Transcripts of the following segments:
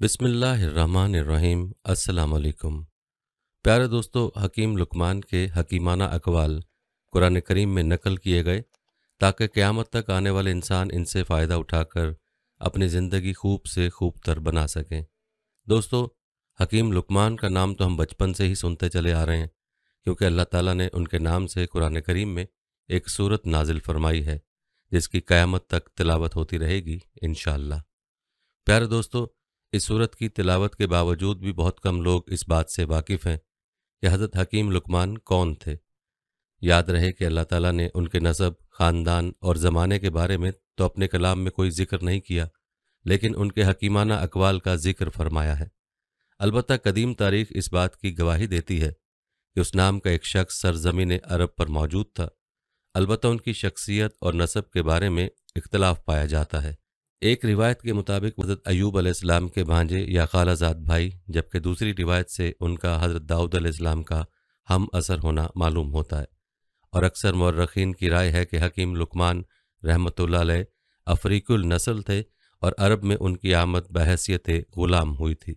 बिसमीम् अल्लाम प्यारे दोस्तों हकीम लुकमान के हकीमाना अकवाल कुरान करीम में नकल किए गए ताकि क़्यामत तक आने वाले इंसान इनसे फ़ायदा उठाकर अपनी ज़िंदगी खूब से खूब तर बना सकें दोस्तों हकीम लुकमान का नाम तो हम बचपन से ही सुनते चले आ रहे हैं क्योंकि अल्लाह ताला ने उनके नाम से कुरान करीम में एक सूरत नाजिल फरमाई है जिसकी क़्यामत तक तिलावत होती रहेगी इन प्यारे दोस्तों इस सूरत की तिलावत के बावजूद भी बहुत कम लोग इस बात से वाकिफ़ हैं कि हज़रत हकीम लुकमान कौन थे याद रहे कि अल्लाह ताला ने उनके नसब ख़ानदान और ज़माने के बारे में तो अपने कलाम में कोई जिक्र नहीं किया लेकिन उनके हकीमाना अकवाल का जिक्र फरमाया है अलबत् कदीम तारीख इस बात की गवाही देती है कि उस नाम का एक शख्स सरजमीन अरब पर मौजूद था अलबत् उनकी शख्सियत और नसब के बारे में इख्तलाफ पाया जाता है एक रिवायत के मुताबिक हज़रत अयूब अलैहिस्सलाम के भांजे या खालाजात भाई जबकि दूसरी रिवायत से उनका हज़रत दाऊद अलैहिस्सलाम का हम असर होना मालूम होता है और अक्सर मर्रखीन की राय है कि हकीम लुकमान रहमत अफ्रीकुल नस्ल थे और अरब में उनकी आमद बहसीत ग़ुलाम हुई थी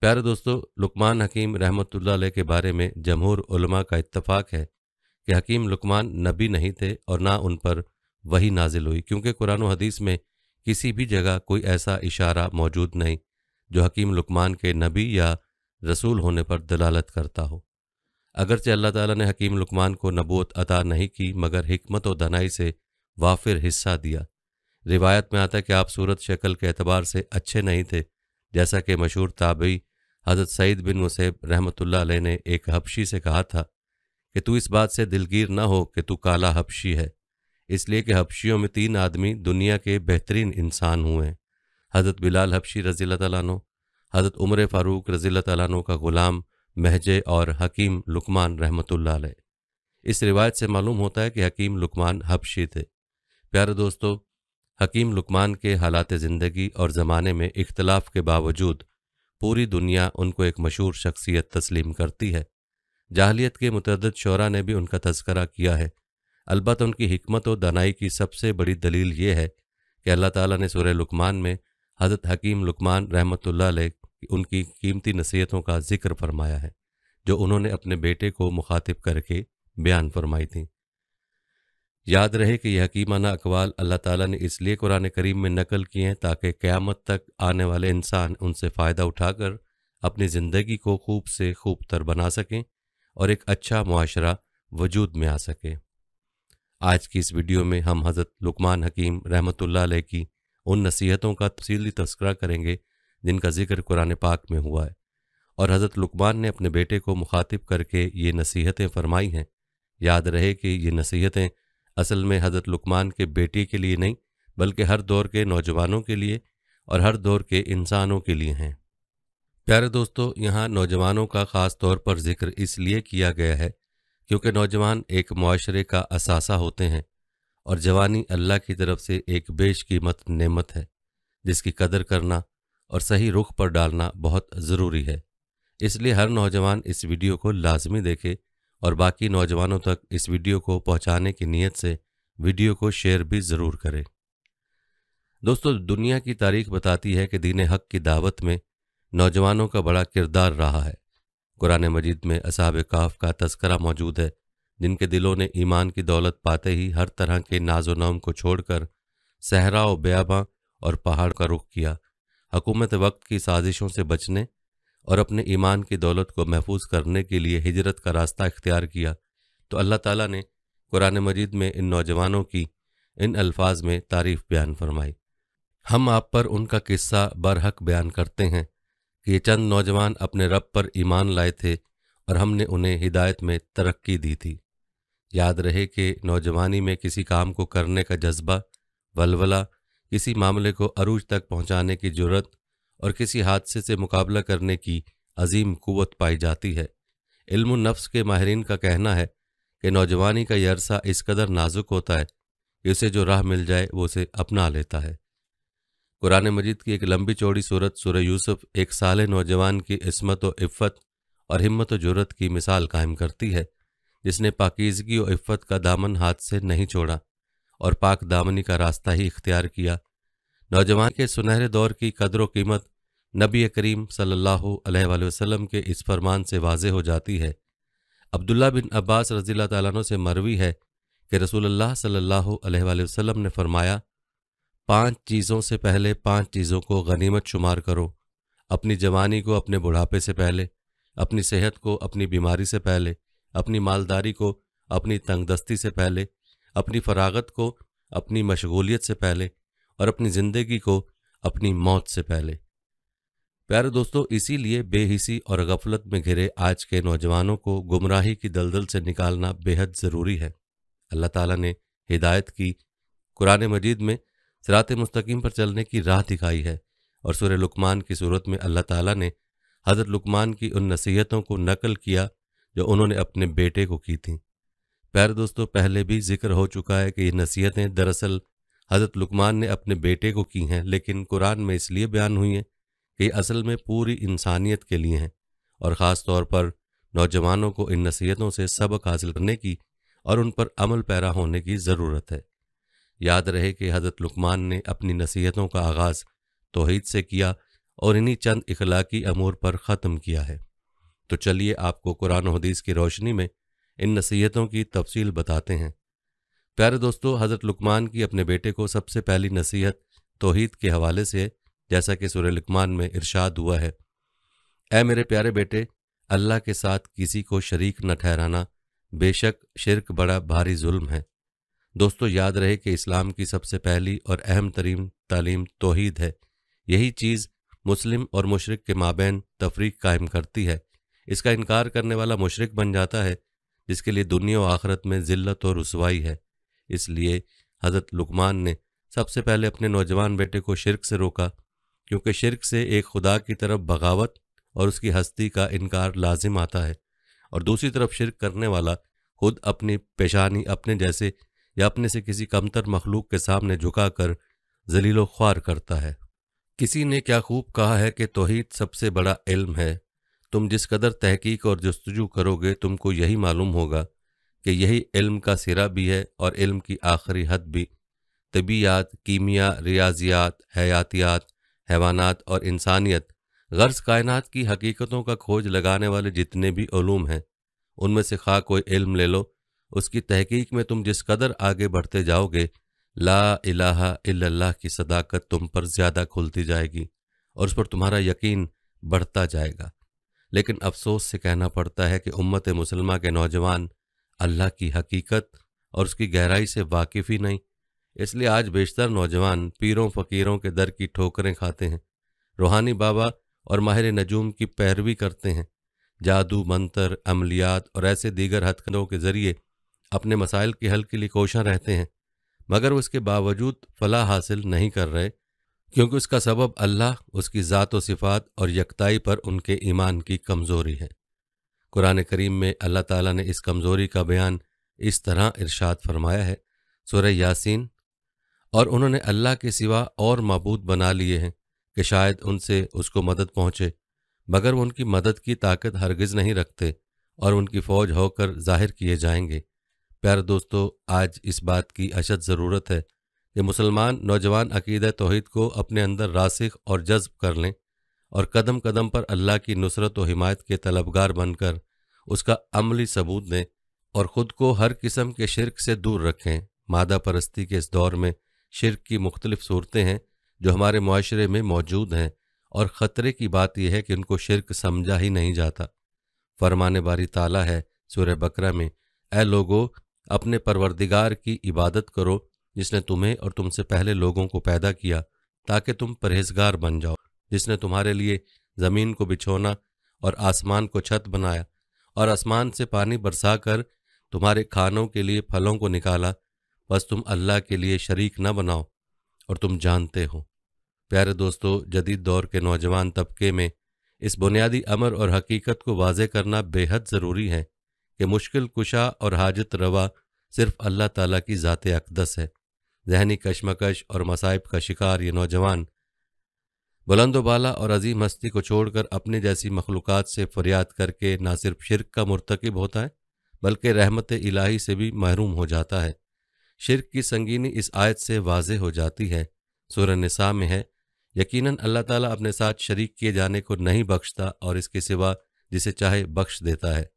प्यारे दोस्तों लुकमान हकीम रहमत के बारे में जमहूर उलमा का इतफाक़ है कि हकीम लुकमान नबी नहीं थे और ना उन पर वही नाजिल हुई क्योंकि कुरान हदीस में किसी भी जगह कोई ऐसा इशारा मौजूद नहीं जो हकीम लुकमान के नबी या रसूल होने पर दलालत करता हो अगरचे अल्लाह ताला ने हकीम लुकमान को नबूत अता नहीं की मगर हमत व दनाई से वाफिर हिस्सा दिया रिवायत में आता कि आप सूरत शक्ल के अतबार से अच्छे नहीं थे जैसा कि मशहूर ताबी हज़रत सईद बिन मुसैब रहमत ने एक हबशी से कहा था कि तू इस बात से दिलगीर ना हो कि तू काला हबशी है इसलिए कि हबशियों में तीन आदमी दुनिया के बेहतरीन इंसान हुए हैं हज़रत बिलाल हबशी रजील तैनो हज़रत उमर फ़ारूक रज़ी तैनो का ग़ुलाम महजे और हकीम लुकमान रहमत इस रिवायत से मालूम होता है कि हकीम लुकमान हबशी थे प्यारे दोस्तों हकीम लुकमान के हालात ज़िंदगी और ज़माने में इख्तलाफ के बावजूद पूरी दुनिया उनको एक मशहूर शख्सियत तस्लीम करती है जाहलीत के मुतद शरा ने भी उनका तस्करा किया है अलबत् उनकी हमत और दानाई की सबसे बड़ी दलील ये है कि अल्लाह ताला ने सूर्य लुकमान में हज़रत हकीम लुकमान रहमतुल्लाह उनकी कीमती नसीहतों का जिक्र फरमाया है जो उन्होंने अपने बेटे को मुखातिब करके बयान फरमाई थी याद रहे कि यह हकीमाना अकवाल अल्लाह ताला ने इसलिए कुरान करीम में नकल किए हैं ताकि क़्यामत तक आने वाले इंसान उनसे फ़ायदा उठाकर अपनी ज़िंदगी को खूब से खूब तर बना सकें और एक अच्छा माशरा वजूद में आ सकें आज की इस वीडियो में हम हज़रत लुकमान हकीम रहमत की उन नसीहतों का तफसली तस्करा करेंगे जिनका जिक्र कुरान पाक में हुआ है और हज़रत लुकमान ने अपने बेटे को मुखातिब करके ये नसीहतें फरमाई हैं याद रहे कि ये नसीहतें असल में हज़रत लुकमान के बेटे के लिए नहीं बल्कि हर दौर के नौजवानों के लिए और हर दौर के इंसानों के लिए हैं प्यारे दोस्तों यहाँ नौजवानों का ख़ास तौर पर जिक्र इसलिए किया गया है क्योंकि नौजवान एक माशरे का असासा होते हैं और जवानी अल्लाह की तरफ से एक बेशकीमत नेमत है जिसकी कदर करना और सही रुख पर डालना बहुत ज़रूरी है इसलिए हर नौजवान इस वीडियो को लाजमी देखे और बाकी नौजवानों तक इस वीडियो को पहुंचाने की नीयत से वीडियो को शेयर भी ज़रूर करें दोस्तों दुनिया की तारीख बताती है कि दीन हक की दावत में नौजवानों का बड़ा किरदार रहा है कुरान मजीद में असाब काफ का तस्करा मौजूद है जिनके दिलों ने ईमान की दौलत पाते ही हर तरह के नाजो नम को छोड़कर सहरा व ब्याबा और पहाड़ का रुख किया हकूमत वक्त की साजिशों से बचने और अपने ईमान की दौलत को महफूज करने के लिए हिजरत का रास्ता इख्तियार किया तो अल्लाह ताला ने कुरान मजीद में इन नौजवानों की इन अल्फाज में तारीफ बयान फरमाई हम आप पर उनका किस्सा बरहक बयान करते हैं ये चंद नौजवान अपने रब पर ईमान लाए थे और हमने उन्हें हिदायत में तरक्की दी थी याद रहे कि नौजवानी में किसी काम को करने का जज्बा वलवला किसी मामले को अरूज तक पहुंचाने की जरूरत और किसी हादसे से मुकाबला करने की अजीम कुवत पाई जाती है इल्म नफ्स के माहरीन का कहना है कि नौजवानी का यरसा इस कदर नाजुक होता है कि उसे जो राह मिल जाए वो उसे अपना लेता है कुरान मजीद की एक लंबी चौड़ी सूरत सूर्य यूसुफ एक साल नौजवान की इसमत व इफ़त और हिम्मत जरूरत की मिसाल कायम करती है जिसने पाकिजगी और इफ़त का दामन हाथ से नहीं छोड़ा और पाक दामनी का रास्ता ही इख्तियार किया नौजवान के सुनहरे दौर की कदर कीमत नबी करीम सल्ला वसलम के इस फरमान से वाज हो जाती है अब्दुल्ला बिन अब्बास रजील्ला तु से मरवी है कि रसूल सल्ला वसम ने फरमाया पांच चीज़ों से पहले पांच चीज़ों को गनीमत शुमार करो अपनी जवानी को अपने बुढ़ापे से पहले अपनी सेहत को अपनी बीमारी से पहले अपनी मालदारी को अपनी तंगदस्ती से पहले अपनी फरागत को अपनी मशगूलियत से पहले और अपनी ज़िंदगी को अपनी मौत से पहले प्यारे दोस्तों इसीलिए बेहिसी और गफलत में घिरे आज के नौजवानों को गुमराही की दलदल से निकालना बेहद ज़रूरी है अल्लाह ताला ने हिदायत की कुरान मजीद में सरात मुस्तकीम पर चलने की राह दिखाई है और सुर लुकमान की सूरत में अल्लाह ताला ने हज़रत लुकमान की उन नसीहतों को नकल किया जो उन्होंने अपने बेटे को की थी पैर दोस्तों पहले भी जिक्र हो चुका है कि ये नसीहतें दरअसल हज़रत लुकमान ने अपने बेटे को की हैं लेकिन कुरान में इसलिए बयान हुई हैं कि ये असल में पूरी इंसानियत के लिए हैं और ख़ास तौर पर नौजवानों को इन नसीहतों से सबक हासिल करने की और उन पर अमल पैरा होने की ज़रूरत है याद रहे कि हज़रत लुकमान ने अपनी नसीहतों का आगाज़ तोहहीद से किया और इन्हीं चंद इखलाकी अमूर पर ख़त्म किया है तो चलिए आपको कुरान हदीस की रोशनी में इन नसीहतों की तफसील बताते हैं प्यारे दोस्तों हज़रत लुकमान की अपने बेटे को सबसे पहली नसीहत तोहहीद के हवाले से जैसा कि सुर लुकमान में इरशाद हुआ है ऐ मेरे प्यारे बेटे अल्लाह के साथ किसी को शरीक न ठहराना बेशक शिरक बड़ा भारी जुल्म है दोस्तों याद रहे कि इस्लाम की सबसे पहली और अहम तरीन तालीम तोहद है यही चीज़ मुस्लिम और मशरक के माबेन तफरीक कायम करती है इसका इनकार करने वाला मशरक बन जाता है जिसके लिए दुनिया और आखरत में ज़िल्लत और रसवाई है इसलिए हज़रत लुकमान ने सबसे पहले अपने नौजवान बेटे को शिरक से रोका क्योंकि शिरक से एक खुदा की तरफ बगावत और उसकी हस्ती का इनकार लाजिम आता है और दूसरी तरफ शिरक करने वाला खुद अपनी पेशानी अपने जैसे या अपने से किसी कमतर मखलूक के सामने झुकाकर जलीलो ख्वार करता है किसी ने क्या खूब कहा है कि तोहीद सबसे बड़ा इल्म है तुम जिस कदर तहकीक और जस्तजू करोगे तुमको यही मालूम होगा कि यही इल्म का सिरा भी है और इल्म की आखिरी हद भी तबीयात कीमिया रियाजियात हयातियात हैवानात और इंसानियत गर्ज कायनात की हकीकतों का खोज लगाने वाले जितने भी ओलूम हैं उनमें से खा कोई इल्म ले लो उसकी तहकीक में तुम जिस कदर आगे बढ़ते जाओगे ला इलाहा इल्लल्लाह की सदाकत तुम पर ज़्यादा खुलती जाएगी और उस पर तुम्हारा यकीन बढ़ता जाएगा लेकिन अफसोस से कहना पड़ता है कि उम्मत मुसलमा के नौजवान अल्लाह की हकीकत और उसकी गहराई से वाकिफ़ ही नहीं इसलिए आज बेशतर नौजवान पीरों फ़कीरों के दर की ठोकरें खाते हैं रूहानी बाबा और माहिर नजूम की पैरवी करते हैं जादू मंतर अमलियात और ऐसे दीगर हथकंडों के ज़रिए अपने मसाइल के हल के लिए कोशाँ रहते हैं मगर उसके बावजूद फलाह हासिल नहीं कर रहे क्योंकि उसका सबब अल्लाह उसकी ज़ात व सिफात और यकताई पर उनके ईमान की कमज़ोरी है कुरान करीम में अल्लाह ताला ने इस कमज़ोरी का बयान इस तरह इरशाद फरमाया है सुरह यासीन और उन्होंने अल्लाह के सिवा और मबूद बना लिए हैं कि शायद उनसे उसको मदद पहुँचे मगर वो उनकी मदद की ताकत हरगज़ नहीं रखते और उनकी फ़ौज होकर जाहिर किए जाएंगे प्यारे दोस्तों आज इस बात की अशद ज़रूरत है कि मुसलमान नौजवान अकीद तोहद को अपने अंदर रासिख और जज्ब कर लें और कदम कदम पर अल्लाह की नुसरत व हिमायत के तलबगार बनकर उसका अमली सबूत दें और ख़ुद को हर किस्म के शिरक से दूर रखें मादा परस्ती के इस दौर में शिरक की मुख्तलिफ सूरतें हैं जो हमारे माशरे में मौजूद हैं और ख़तरे की बात यह है कि उनको शिरक समझा ही नहीं जाता फरमाने बारी ताला है सूर्य बकरा में ए लोगो अपने परवरदिगार की इबादत करो जिसने तुम्हें और तुमसे पहले लोगों को पैदा किया ताकि तुम परहेजगार बन जाओ जिसने तुम्हारे लिए ज़मीन को बिछोना और आसमान को छत बनाया और आसमान से पानी बरसा कर तुम्हारे खानों के लिए फलों को निकाला बस तुम अल्लाह के लिए शरीक न बनाओ और तुम जानते हो प्यारे दोस्तों जदीद दौर के नौजवान तबके में इस बुनियादी अमर और हकीकत को वाज करना बेहद ज़रूरी है कि मुश्किल कुशा और हाजत रवा सिर्फ अल्लाह ताला की ज़ात अकदस है जहनी कशमकश और मसाइब का शिकार ये नौजवान बुलंदोबाला और अजीम हस्ती को छोड़कर अपने जैसी मखलूक से फरियाद करके ना सिर्फ शिरक का मरतकब होता है बल्कि रहमत इलाही से भी महरूम हो जाता है शिरक की संगीनी इस आयत से वाज हो जाती है सुर नसा में है यकीनन अल्लाह ताला अपने साथ शरीक किए जाने को नहीं बख्शता और इसके सिवा जिसे चाहे बख्श देता है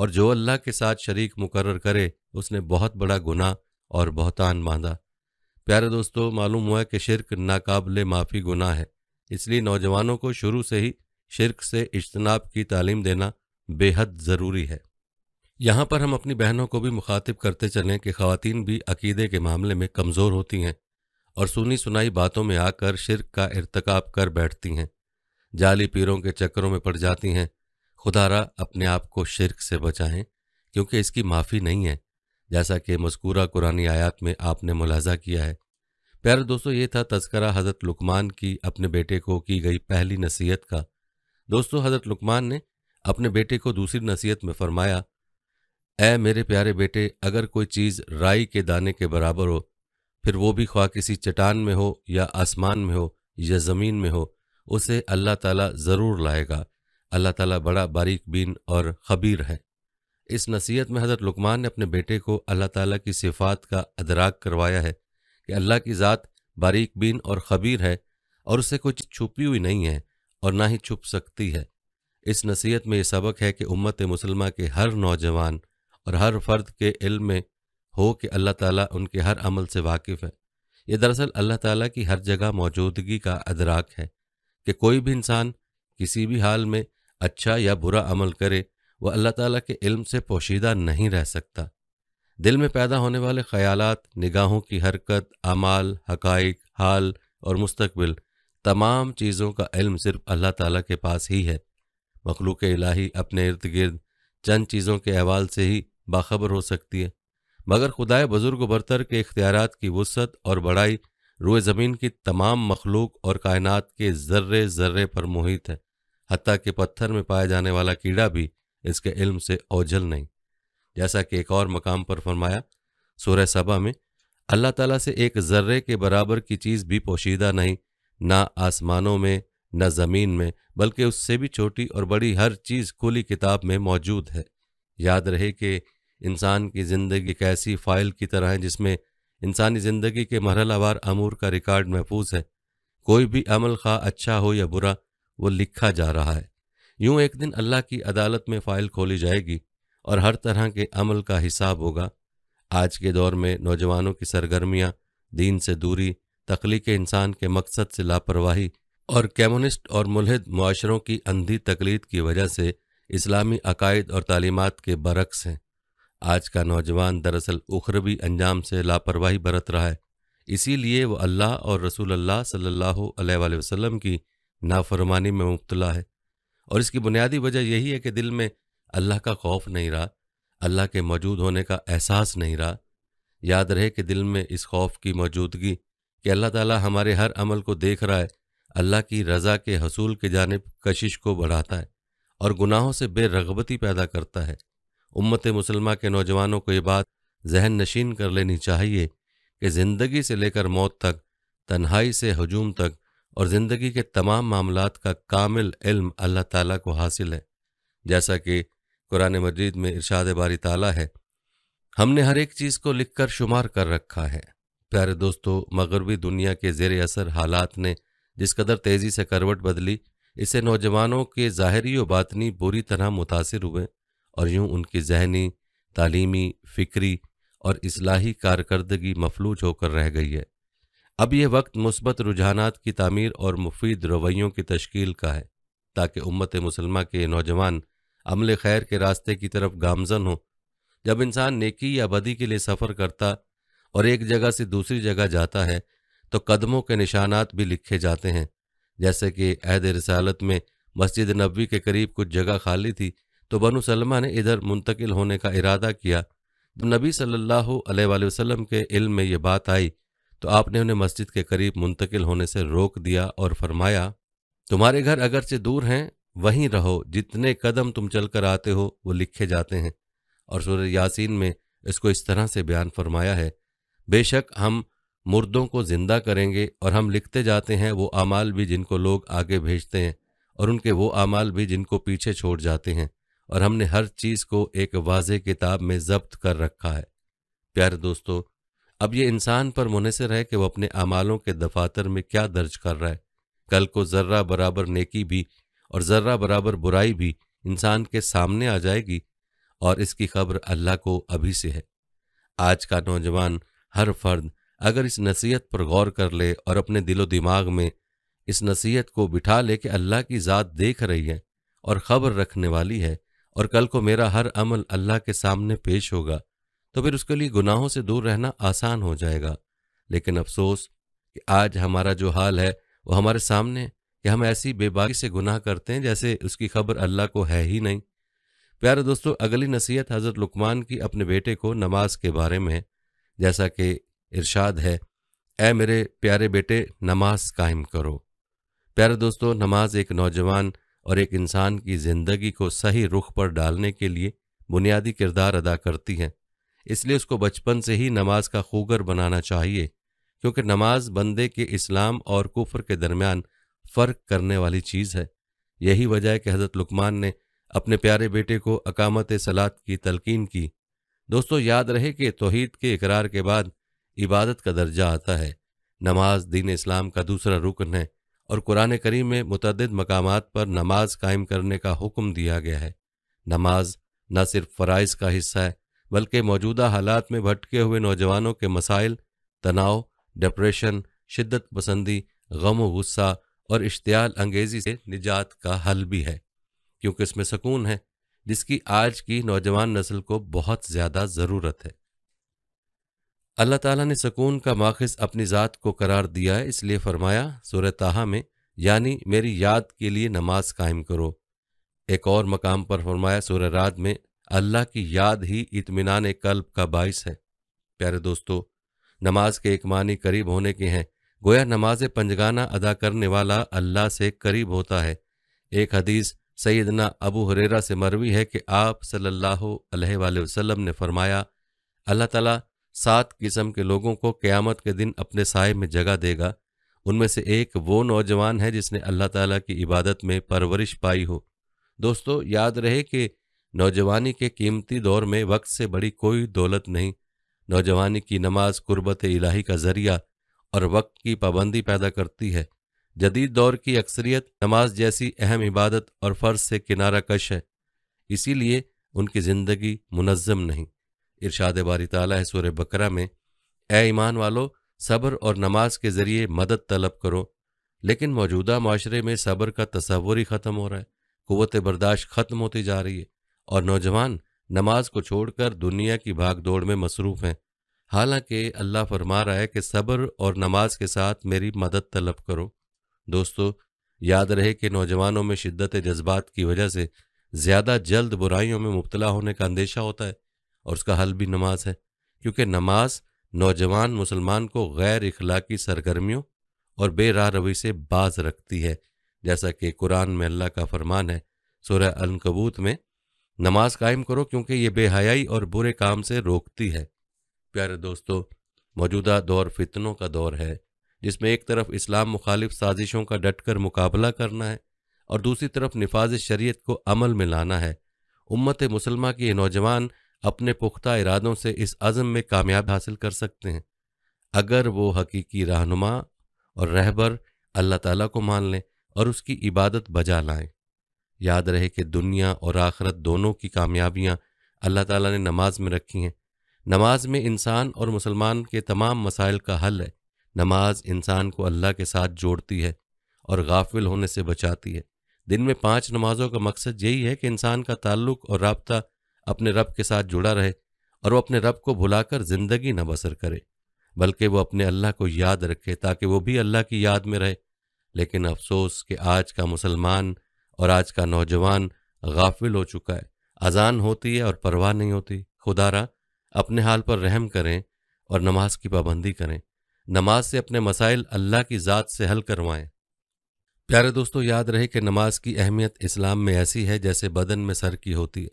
और जो अल्लाह के साथ शरीक मुकर्र करे उसने बहुत बड़ा गुनाह और बहुतान बांधा प्यारे दोस्तों मालूम हुआ कि शिरक नाकाबले माफ़ी गुनाह है इसलिए नौजवानों को शुरू से ही शिरक से इज्तनाब की तालीम देना बेहद ज़रूरी है यहाँ पर हम अपनी बहनों को भी मुखातिब करते चलें कि खातन भी अकीदे के मामले में कमज़ोर होती हैं और सुनी सुनाई बातों में आकर शिरक का इरतकब कर बैठती हैं जाली पीरों के चक्करों में पड़ जाती हैं खुदारा अपने आप को शिरक से बचाएं क्योंकि इसकी माफ़ी नहीं है जैसा कि मस्कूरा कुरानी आयात में आपने मुलाजा किया है प्यारे दोस्तों ये था तस्करा हज़रत लुकमान की अपने बेटे को की गई पहली नसीहत का दोस्तों हज़रत लुकमान ने अपने बेटे को दूसरी नसीहत में फरमाया ऐ मेरे प्यारे बेटे अगर कोई चीज़ राई के दाने के बराबर हो फिर वो भी ख्वा किसी चटान में हो या आसमान में हो या ज़मीन में हो उसे अल्लाह ताला ज़रूर लाएगा अल्लाह ताला बड़ा बारीक बीन और खबीर है इस नसीहत में हज़रत लुकमान ने अपने बेटे को अल्लाह ताला की सिफात का अदराक करवाया है कि अल्लाह की ज़ात बारीक बीन और खबीर है और उससे कुछ छुपी हुई नहीं है और ना ही छुप सकती है इस नसीहत में ये सबक है कि उम्मत मुसलम के हर नौजवान और हर फर्द के इल्म में हो कि अल्लाह ताला उनके हर अमल से वाकिफ़ है ये दरअसल अल्लाह ताला की हर जगह मौजूदगी का अदराक है कि कोई भी इंसान किसी भी हाल में अच्छा या बुरा अमल करे वह अल्लाह ताला के इल्म से पोशीदा नहीं रह सकता दिल में पैदा होने वाले ख्यालात निगाहों की हरकत अमाल हकाइक हाल और मुस्तबिल तमाम चीज़ों का इल्म सिर्फ अल्लाह ताला के पास ही है मखलूक इलाही अपने इर्द गिर्द चंद चीज़ों के अहवाल से ही बाखबर हो सकती है मगर खुदाए बुजुर्ग बरतर के इख्तियार की वसत और बड़ाई रुए ज़मीन की तमाम मखलूक और कायनात के ज़र्रे ज़र्रे पर मुहित है हती के पत्थर में पाया जाने वाला कीड़ा भी इसके इल्म से ओझल नहीं जैसा कि एक और मकाम पर फरमाया सूर्य सभा में अल्लाह ताला से एक जर्रे के बराबर की चीज़ भी पोशीदा नहीं ना आसमानों में न ज़मीन में बल्कि उससे भी छोटी और बड़ी हर चीज़ खुली किताब में मौजूद है याद रहे कि इंसान की ज़िंदगी एक ऐसी फ़ाइल की तरह है जिसमें इंसानी ज़िंदगी के मरहलावार अमूर का रिकॉर्ड महफूज है कोई भी अमल खा अच्छा हो या बुरा वो लिखा जा रहा है यूं एक दिन अल्लाह की अदालत में फाइल खोली जाएगी और हर तरह के अमल का हिसाब होगा आज के दौर में नौजवानों की सरगर्मियां दीन से दूरी तख्लीक इंसान के मकसद से लापरवाही और कम्युनिस्ट और मुलहद माशरों की अंधी तकलीद की वजह से इस्लामी अकायद और तालीमत के बरक्स हैं आज का नौजवान दरअसल उखरबी अंजाम से लापरवाही बरत रहा है इसीलिए वह अल्लाह और रसूल अल्लाह सल्लल्लाहु अलैहि वसल्लम की नाफरमानी में मुबतला है और इसकी बुनियादी वजह यही है कि दिल में अल्लाह का खौफ नहीं रहा अल्लाह के मौजूद होने का एहसास नहीं रहा याद रहे कि दिल में इस खौफ की मौजूदगी कि अल्लाह ताला हमारे हर अमल को देख रहा है अल्लाह की रज़ा के हसूल के जानब कशिश को बढ़ाता है और गुनाहों से बेरगबती पैदा करता है उम्मत मुसलमा के नौजवानों को ये बात जहन नशीन कर लेनी चाहिए कि ज़िंदगी से लेकर मौत तक तन्हाई से हजूम तक और ज़िंदगी के तमाम मामलों का कामिल इल्म अल्लाह ताला को हासिल है जैसा कि कुरान मजीद में इरशाद बारी ताला है हमने हर एक चीज़ को लिखकर शुमार कर रखा है प्यारे दोस्तों मगरबी दुनिया के जेर असर हालात ने जिस कदर तेज़ी से करवट बदली इससे नौजवानों के ज़ाहरी व बातनी बुरी तरह मुतासर हुए और यूं उनकी जहनी तालीमी फ़िक्री और असलाही कारकर्दगी मफलूज होकर रह गई है अब यह वक्त मुस्बत रुझानात की तमीर और मुफीद रवैयों की तश्कील का है ताकि उम्मत मुसलमा के नौजवान अमल खैर के रास्ते की तरफ गामजन हो जब इंसान नेकी या बदी के लिए सफ़र करता और एक जगह से दूसरी जगह जाता है तो कदमों के निशानात भी लिखे जाते हैं जैसे कि अहद रसालत में मस्जिद नबी के करीब कुछ जगह खाली थी तो बनु सलमा ने इधर मुंतकिल होने का इरादा किया जब नबी सल्लल्लाहु अलैहि वसल्लम के इल्म में ये बात आई तो आपने उन्हें मस्जिद के करीब मुंतकिल होने से रोक दिया और फरमाया तुम्हारे घर अगरचे दूर हैं वहीं रहो जितने कदम तुम चलकर आते हो वो लिखे जाते हैं और सूर्य यासीन में इसको इस तरह से बयान फरमाया है बेशक हम मुर्दों को जिंदा करेंगे और हम लिखते जाते हैं वो अमाल भी जिनको लोग आगे भेजते हैं और उनके वो अमाल भी जिनको पीछे छोड़ जाते हैं और हमने हर चीज़ को एक वाज किताब में जब्त कर रखा है प्यारे दोस्तों अब ये इंसान पर मुनसर है कि वह अपने अमालों के दफातर में क्या दर्ज कर रहा है कल को जर्रा बराबर नेकी भी और जर्रा बराबर बुराई भी इंसान के सामने आ जाएगी और इसकी खबर अल्लाह को अभी से है आज का नौजवान हर फर्द अगर इस नसीहत पर गौर कर ले और अपने दिलो दिमाग में इस नसीहत को बिठा ले कि अल्लाह की ज़ात देख रही है और ख़बर रखने वाली है और कल को मेरा हर अमल अल्लाह के सामने पेश होगा तो फिर उसके लिए गुनाहों से दूर रहना आसान हो जाएगा लेकिन अफसोस कि आज हमारा जो हाल है वो हमारे सामने कि हम ऐसी बेबाकी से गुनाह करते हैं जैसे उसकी खबर अल्लाह को है ही नहीं प्यारे दोस्तों अगली नसीहत हज़रत लुकमान की अपने बेटे को नमाज के बारे में है जैसा कि इरशाद है ए मेरे प्यारे बेटे नमाज कायम करो प्यारे दोस्तों नमाज एक नौजवान और एक इंसान की ज़िंदगी को सही रुख पर डालने के लिए बुनियादी किरदार अदा करती है इसलिए उसको बचपन से ही नमाज का खूगर बनाना चाहिए क्योंकि नमाज बंदे के इस्लाम और कुफर के दरमियान फ़र्क करने वाली चीज़ है यही वजह है कि हज़रत लुकमान ने अपने प्यारे बेटे को अकामत सलात की तलकीन की दोस्तों याद रहे कि तोहद के इकरार के बाद इबादत का दर्जा आता है नमाज दीन इस्लाम का दूसरा रुकन है और कुरान करीम में मतद मकाम पर नमाज कायम करने का हुक्म दिया गया है नमाज न सिर्फ फ़रज़ का हिस्सा है बल्कि मौजूदा हालात में भटके हुए नौजवानों के मसाइल तनाव डिप्रेशन शिद्दत पसंदी गम व गुस्सा और इश्तियाल अंगेज़ी से निजात का हल भी है क्योंकि इसमें सुकून है जिसकी आज की नौजवान नस्ल को बहुत ज़्यादा ज़रूरत है अल्लाह ताला ने सुकून का माखज अपनी ज़ात को करार दिया है इसलिए फरमाया सूरताहा में यानी मेरी याद के लिए नमाज कायम करो एक और मकाम पर फरमाया सूर्य रात में अल्लाह की याद ही इतमान कल्ब का बायस है प्यारे दोस्तों नमाज के एक मानी करीब होने के हैं गोया नमाज पंजगाना अदा करने वाला अल्लाह से करीब होता है एक हदीस सैदना अबू हरेरा से मरवी है कि आप सल्लल्लाहु अलैहि वसल्लम ने फरमाया अल्लाह ताला सात किस्म के लोगों को क़यामत के दिन अपने साय में जगह देगा उनमें से एक वो नौजवान है जिसने अल्लाह ताला की इबादत में परवरिश पाई हो दोस्तों याद रहे कि नौजवानी के कीमती दौर में वक्त से बड़ी कोई दौलत नहीं नौजवानी की नमाज कुर्बत इलाही का जरिया और वक्त की पाबंदी पैदा करती है जदीद दौर की अक्सरियत नमाज जैसी अहम इबादत और फ़र्ज से किनारा कश है इसीलिए उनकी ज़िंदगी मुनज़म नहीं इरशाद बारी ताली सूर बकरा में ए ईमान वालों सब्र और नमाज के ज़रिए मदद तलब करो लेकिन मौजूदा माशरे में सब्र का तस्वुर ही ख़त्म हो रहा है कुत बर्दाश्त ख़त्म होती जा रही है और नौजवान नमाज को छोड़कर दुनिया की भागदौड़ में मसरूफ़ हैं हालांकि अल्लाह फरमा रहा है कि सब्र और नमाज के साथ मेरी मदद तलब करो दोस्तों याद रहे कि नौजवानों में शिद्दत जज्बात की वजह से ज़्यादा जल्द बुराइयों में मुबतला होने का अंदेशा होता है और उसका हल भी नमाज है क्योंकि नमाज नौजवान मुसलमान को गैर इखलाकी सरगर्मियों और बेराह रवि से बाज रखती है जैसा कि कुरान में अल्लाह का फरमान है सुरह अलकबूत में नमाज कायम करो क्योंकि ये बेहयाई और बुरे काम से रोकती है प्यारे दोस्तों मौजूदा दौर फितनों का दौर है जिसमें एक तरफ इस्लाम मुखालिफ साजिशों का डटकर मुकाबला करना है और दूसरी तरफ नफाज शरीयत को अमल में लाना है उम्मत मुसलमा के नौजवान अपने पुख्ता इरादों से इस अज़म में कामयाब हासिल कर सकते हैं अगर वो हकीकी रहनुमा और रहबर अल्लाह ताला को मान लें और उसकी इबादत बजा लाएं याद रहे कि दुनिया और आखरत दोनों की कामयाबियाँ अल्लाह ताला ने नमाज में रखी हैं नमाज में इंसान और मुसलमान के तमाम मसाइल का हल है नमाज इंसान को अल्लाह के साथ जोड़ती है और गाफिल होने से बचाती है दिन में पांच नमाजों का मकसद यही है कि इंसान का ताल्लुक और रबता अपने रब के साथ जुड़ा रहे और वो अपने रब को भुलाकर ज़िंदगी न बसर करे बल्कि वो अपने अल्लाह को याद रखे ताकि वो भी अल्लाह की याद में रहे लेकिन अफसोस कि आज का मुसलमान और आज का नौजवान गाफिल हो चुका है अजान होती है और परवाह नहीं होती खुदारा अपने हाल पर रहम करें और नमाज की पाबंदी करें नमाज से अपने मसाइल अल्लाह की ज़ात से हल करवाएं प्यारे दोस्तों याद रहे कि नमाज की अहमियत इस्लाम में ऐसी है जैसे बदन में सर की होती है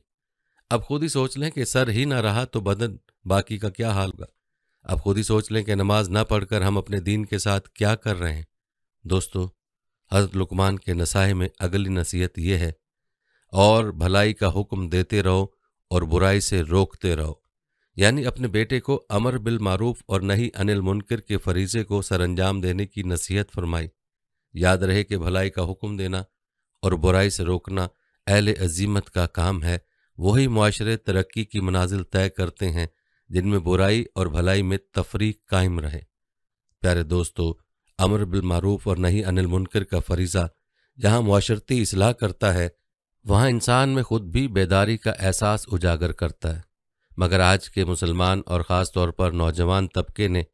अब खुद ही सोच लें कि सर ही ना रहा तो बदन बाकी का क्या हाल होगा अब खुद ही सोच लें कि नमाज ना पढ़कर हम अपने दीन के साथ क्या कर रहे हैं दोस्तों हज़रत लुकमान के नसाहे में अगली नसीहत यह है और भलाई का हुक्म देते रहो और बुराई से रोकते रहो यानी अपने बेटे को अमर बिल मारूफ और नहीं अनिल मुनकर के फरीज़े को सरंजाम देने की नसीहत फरमाई याद रहे कि भलाई का हुक्म देना और बुराई से रोकना अहल अजीमत का काम है वही माशरे तरक्की की मनाजिल तय करते हैं जिनमें बुराई और भलाई में तफरी कायम रहे प्यारे दोस्तों अमर बिलमूफ़ और नहीं अनिल मुनकर का फरीज़ा जहाँ माशरती असलाह करता है वहाँ इंसान में खुद भी बेदारी का एहसास उजागर करता है मगर आज के मुसलमान और ख़ास तौर पर नौजवान तबके ने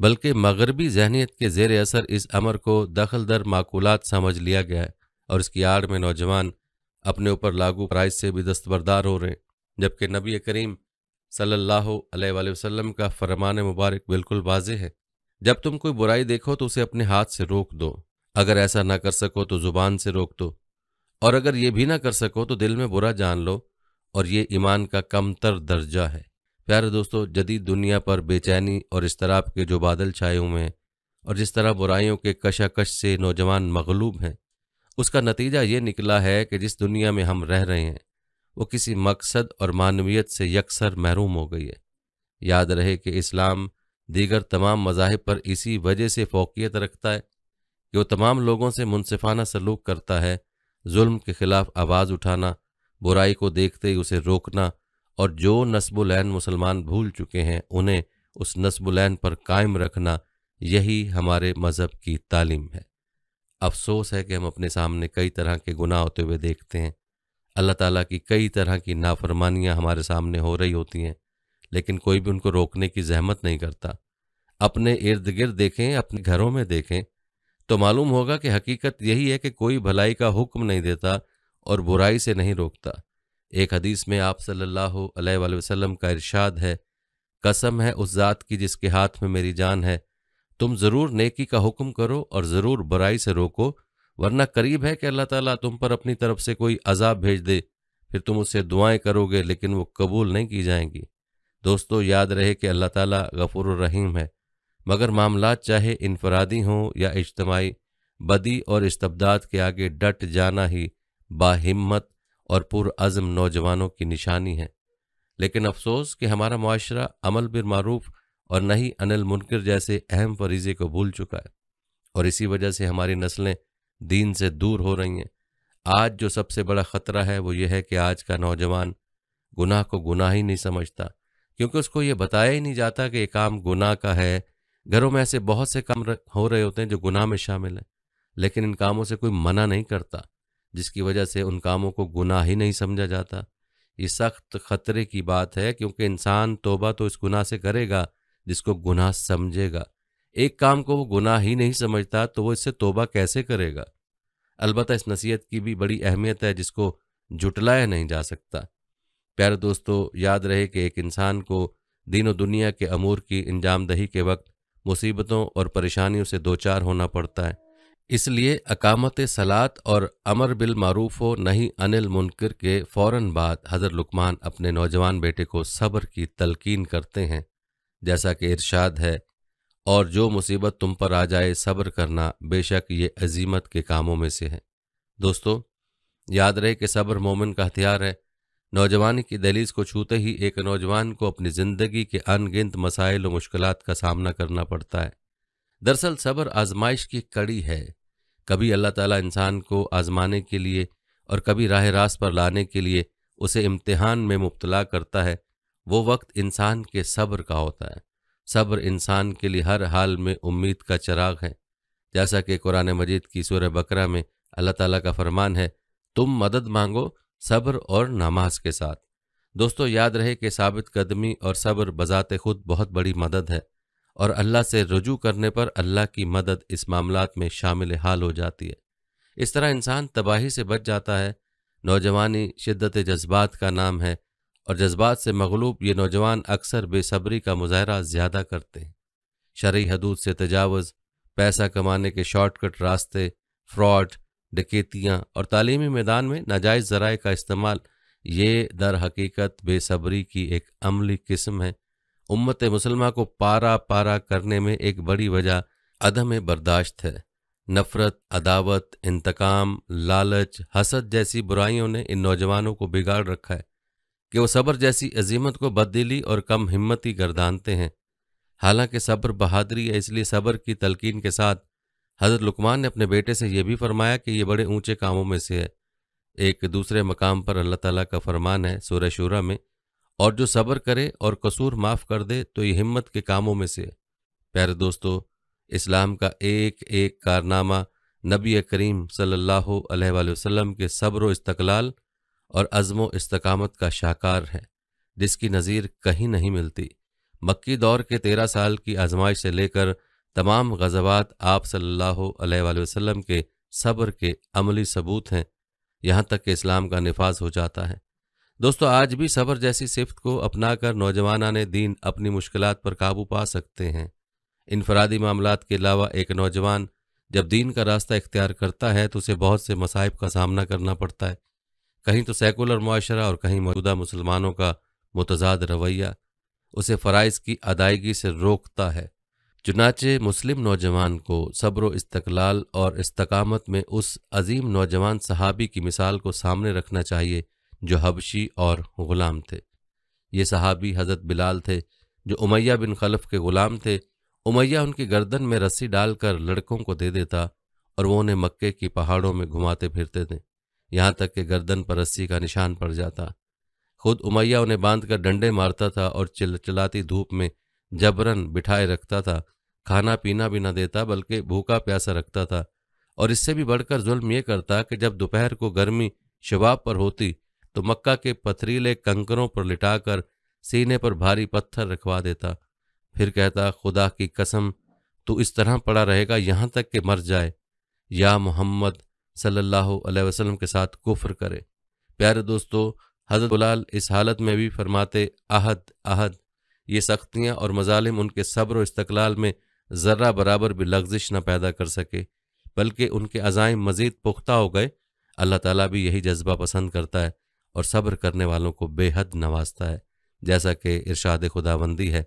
बल्कि मगरबी जहनीत के जेर असर इस अमर को दखल दर माकूलत समझ लिया गया है और इसकी आड़ में नौजवान अपने ऊपर लागू प्राइस से भी दस्तबरदार हो रहे हैं जबकि नबी करीम सल्लल्लाहु अलैहि वसल्लम का फरमान मुबारक बिल्कुल वाज है जब तुम कोई बुराई देखो तो उसे अपने हाथ से रोक दो अगर ऐसा ना कर सको तो जुबान से रोक दो और अगर ये भी ना कर सको तो दिल में बुरा जान लो और ये ईमान का कमतर दर्जा है प्यारे दोस्तों जदीद दुनिया पर बेचैनी और इस तरह के जो बादल छाए हुए हैं और जिस तरह बुराइयों के कशाकश से नौजवान मगलूब हैं उसका नतीजा ये निकला है कि जिस दुनिया में हम रह रहे हैं वो किसी मकसद और मानवीयत से यकसर महरूम हो गई है याद रहे कि इस्लाम दीगर तमाम मजाहब पर इसी वजह से फोकियत रखता है कि वो तमाम लोगों से मुनफाना सलूक करता है जुल्म के ख़िलाफ़ आवाज़ उठाना बुराई को देखते ही उसे रोकना और जो नस्बुलैन मुसलमान भूल चुके हैं उन्हें उस नस्बुलैन पर कायम रखना यही हमारे मज़हब की तालीम है अफसोस है कि हम अपने सामने कई तरह के गुनाह होते हुए देखते हैं अल्लाह ताला की कई तरह की नाफरमानियां हमारे सामने हो रही होती हैं लेकिन कोई भी उनको रोकने की जहमत नहीं करता अपने इर्द गिर्द देखें अपने घरों में देखें तो मालूम होगा कि हकीकत यही है कि कोई भलाई का हुक्म नहीं देता और बुराई से नहीं रोकता एक हदीस में आप सल्लल्लाहु अलैहि वसल्लम का इरशाद है कसम है उस ज़ात की जिसके हाथ में मेरी जान है तुम ज़रूर नेकी का हुक्म करो और ज़रूर बुराई से रोको वरना करीब है कि अल्लाह ताला तुम पर अपनी तरफ से कोई अजाब भेज दे फिर तुम उससे दुआएं करोगे लेकिन वो कबूल नहीं की जाएंगी दोस्तों याद रहे कि अल्लाह ताला गफूर रहीम है मगर मामला चाहे इनफरादी हों या इज्तमाही बदी और इस्तबदाद के आगे डट जाना ही बाहिम्मत और पुरज़म नौजवानों की निशानी है लेकिन अफसोस कि हमारा माशरा अमल बिर मरूफ और नहीं अनिल मुनकर जैसे अहम फरीजे को भूल चुका है और इसी वजह से हमारी नस्लें दीन से दूर हो रही हैं आज जो सबसे बड़ा ख़तरा है वो ये है कि आज का नौजवान गुनाह को गुनाह ही नहीं समझता क्योंकि उसको ये बताया ही नहीं जाता कि ये काम गुनाह का है घरों में ऐसे बहुत से काम हो रहे होते हैं जो गुनाह में शामिल हैं लेकिन इन कामों से कोई मना नहीं करता जिसकी वजह से उन कामों को गुनाह ही नहीं समझा जाता ये सख्त खतरे की बात है क्योंकि इंसान तोबा तो इस गुनाह से करेगा जिसको गुनाह समझेगा एक काम को वो गुनाह ही नहीं समझता तो वो इससे तोबा कैसे करेगा अलबत्त इस नसीहत की भी बड़ी अहमियत है जिसको जुटलाया नहीं जा सकता प्यारे दोस्तों याद रहे कि एक इंसान को दिनों दुनिया के अमूर की इंजामदही के वक्त मुसीबतों और परेशानियों से दो चार होना पड़ता है इसलिए अकामत सलात और अमर बिल मारूफ नहीं अनिल मुनकर के फ़ौर बाद हज़र लुकमान अपने नौजवान बेटे को सब्र की तलकीन करते हैं जैसा कि इरशाद है और जो मुसीबत तुम पर आ जाए सब्र करना बेशक ये अजीमत के कामों में से है दोस्तों याद रहे कि सब्र मोमिन का हथियार है नौजवान की दहलीज को छूते ही एक नौजवान को अपनी ज़िंदगी के अनगिनत मसाइल और मुश्किल का सामना करना पड़ता है दरअसल सब्र आजमाइश की कड़ी है कभी अल्लाह ताला इंसान को आजमाने के लिए और कभी राह रास पर लाने के लिए उसे इम्तिहान में मुबतला करता है वो वक्त इंसान के सब्र का होता है सब्र इंसान के लिए हर हाल में उम्मीद का चिराग है जैसा कि कुरान मजीद की सूर बकरा में अल्लाह ताला का फरमान है तुम मदद मांगो सब्र और नमाज के साथ दोस्तों याद रहे कि साबित कदमी और सब्र बजाते खुद बहुत बड़ी मदद है और अल्लाह से रजू करने पर अल्लाह की मदद इस मामला में शामिल हाल हो जाती है इस तरह इंसान तबाही से बच जाता है नौजवानी शिद्दत जज्बात का नाम है और जज्बात से मगलूब ये नौजवान अक्सर बेसब्री का मुजाहरा ज़्यादा करते हैं शरी हदूद से तजावज़ पैसा कमाने के शॉर्टकट रास्ते फ्रॉड डकैतियाँ और तालीमी मैदान में नाजायज़ ज़राए का इस्तेमाल ये दर हकीकत बेसब्री की एक अमली किस्म है उम्मत मुसलमा को पारा पारा करने में एक बड़ी वजह अदम बर्दाश्त है नफ़रत अदावत इंतकाम लालच हसद जैसी बुराइयों ने इन नौजवानों को बिगाड़ रखा है कि वह सब्र जैसी अजीमत को बददिली और कम हिम्मती गर्दानते हैं हालांकि सब्र बहादरी है इसलिए सब्र की तलकिन के साथ हज़रत लुकमान ने अपने बेटे से यह भी फरमाया कि ये बड़े ऊंचे कामों में से है एक दूसरे मकाम पर अल्लाह ताला का फरमान है सूर्य शुरा में और जो सब्र करे और कसूर माफ़ कर दे तो ये हिम्मत के कामों में से है प्यारे दोस्तों इस्लाम का एक एक कारनामा नबी करीम सल्ला वसम के सब्र इस्तकलाल और अज़म इस्तकामत का शाहकार है जिसकी नज़ीर कहीं नहीं मिलती मक्की दौर के तेरह साल की आजमाइश से लेकर तमाम गजबात आप सल्लल्लाहु अलैहि वसल्लम के सब्र के अमली सबूत हैं यहाँ तक कि इस्लाम का नफाज हो जाता है दोस्तों आज भी सब्र जैसी सिफत को अपनाकर ने दीन अपनी मुश्किल पर काबू पा सकते हैं इनफरादी मामला के अलावा एक नौजवान जब दीन का रास्ता इख्तियार करता है तो उसे बहुत से मसाइब का सामना करना पड़ता है कहीं तो सेकुलर मुआरा और कहीं मौजूदा मुसलमानों का मुतजाद रवैया उसे फ़राइज़ की अदायगी से रोकता है चुनाचे मुस्लिम नौजवान को सब्र इस्तकलाल और इस्तकामत में उस अजीम नौजवान सहाबी की मिसाल को सामने रखना चाहिए जो हबशी और ग़ुलाम थे ये सहाबी हज़रत बिलाल थे जो उमैया बिन खलफ के ग़ुलाम थे उमैया उनकी गर्दन में रस्सी डालकर लड़कों को दे देता और वो उन्हें मक्के की पहाड़ों में घुमाते फिरते थे यहाँ तक कि गर्दन पर रस्सी का निशान पड़ जाता खुद उमैया उन्हें बांधकर डंडे मारता था और चिलचिलाती धूप में जबरन बिठाए रखता था खाना पीना भी न देता बल्कि भूखा प्यासा रखता था और इससे भी बढ़कर जुल्म ये करता कि जब दोपहर को गर्मी शबाब पर होती तो मक्का के पथरीले कंकरों पर लिटाकर सीने पर भारी पत्थर रखवा देता फिर कहता खुदा की कसम तू इस तरह पड़ा रहेगा यहाँ तक कि मर जाए या मोहम्मद सल्लल्लाहु अलैहि वसल्लम के साथ कुफ्र करे प्यारे दोस्तों हजरत बुलाल इस हालत में भी फरमाते आहद आहद ये सख्तियाँ और मजालिम उनके सब्र और इस्तलाल में ज़र्रा बराबर भी लग्जिश न पैदा कर सके बल्कि उनके अजाइम मज़ीद पुख्ता हो गए अल्लाह ताला भी यही जज्बा पसंद करता है और सब्र करने वालों को बेहद नवाजता है जैसा कि इरशाद खुदाबंदी है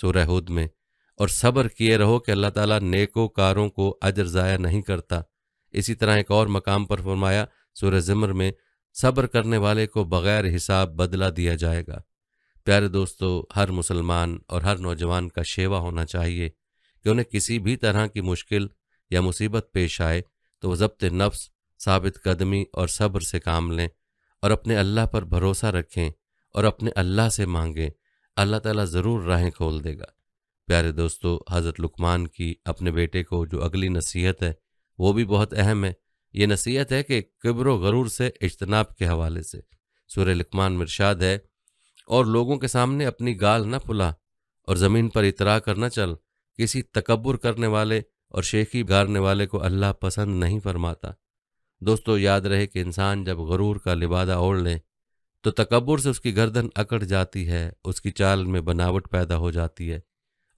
सूरह में और सब्र किए रहो कि अल्लाह ताला नेकोकारों को अजर ज़ाया नहीं करता इसी तरह एक और मकाम पर फरमाया सुर जिम्र में सब्र करने वाले को बग़ैर हिसाब बदला दिया जाएगा प्यारे दोस्तों हर मुसलमान और हर नौजवान का शेवा होना चाहिए कि उन्हें किसी भी तरह की मुश्किल या मुसीबत पेश आए तो वह जब्त नफ्स साबित कदमी और सब्र से काम लें और अपने अल्लाह पर भरोसा रखें और अपने अल्लाह से मांगें अल्लाह ताला ज़रूर राहें खोल देगा प्यारे दोस्तों हज़रत लुकमान की अपने बेटे को जो अगली नसीहत है वो भी बहुत अहम है ये नसीहत है कि किब्र गरूर से इजतनाब के हवाले से सूर्य लकमान मिर्शाद है और लोगों के सामने अपनी गाल न फुला और ज़मीन पर इतरा कर न चल किसी तकबर करने वाले और शेखी गारने वाले को अल्लाह पसंद नहीं फरमाता दोस्तों याद रहे कि इंसान जब गरूर का लिबादा ओढ़ ले तो तकबर से उसकी गर्दन अकड़ जाती है उसकी चाल में बनावट पैदा हो जाती है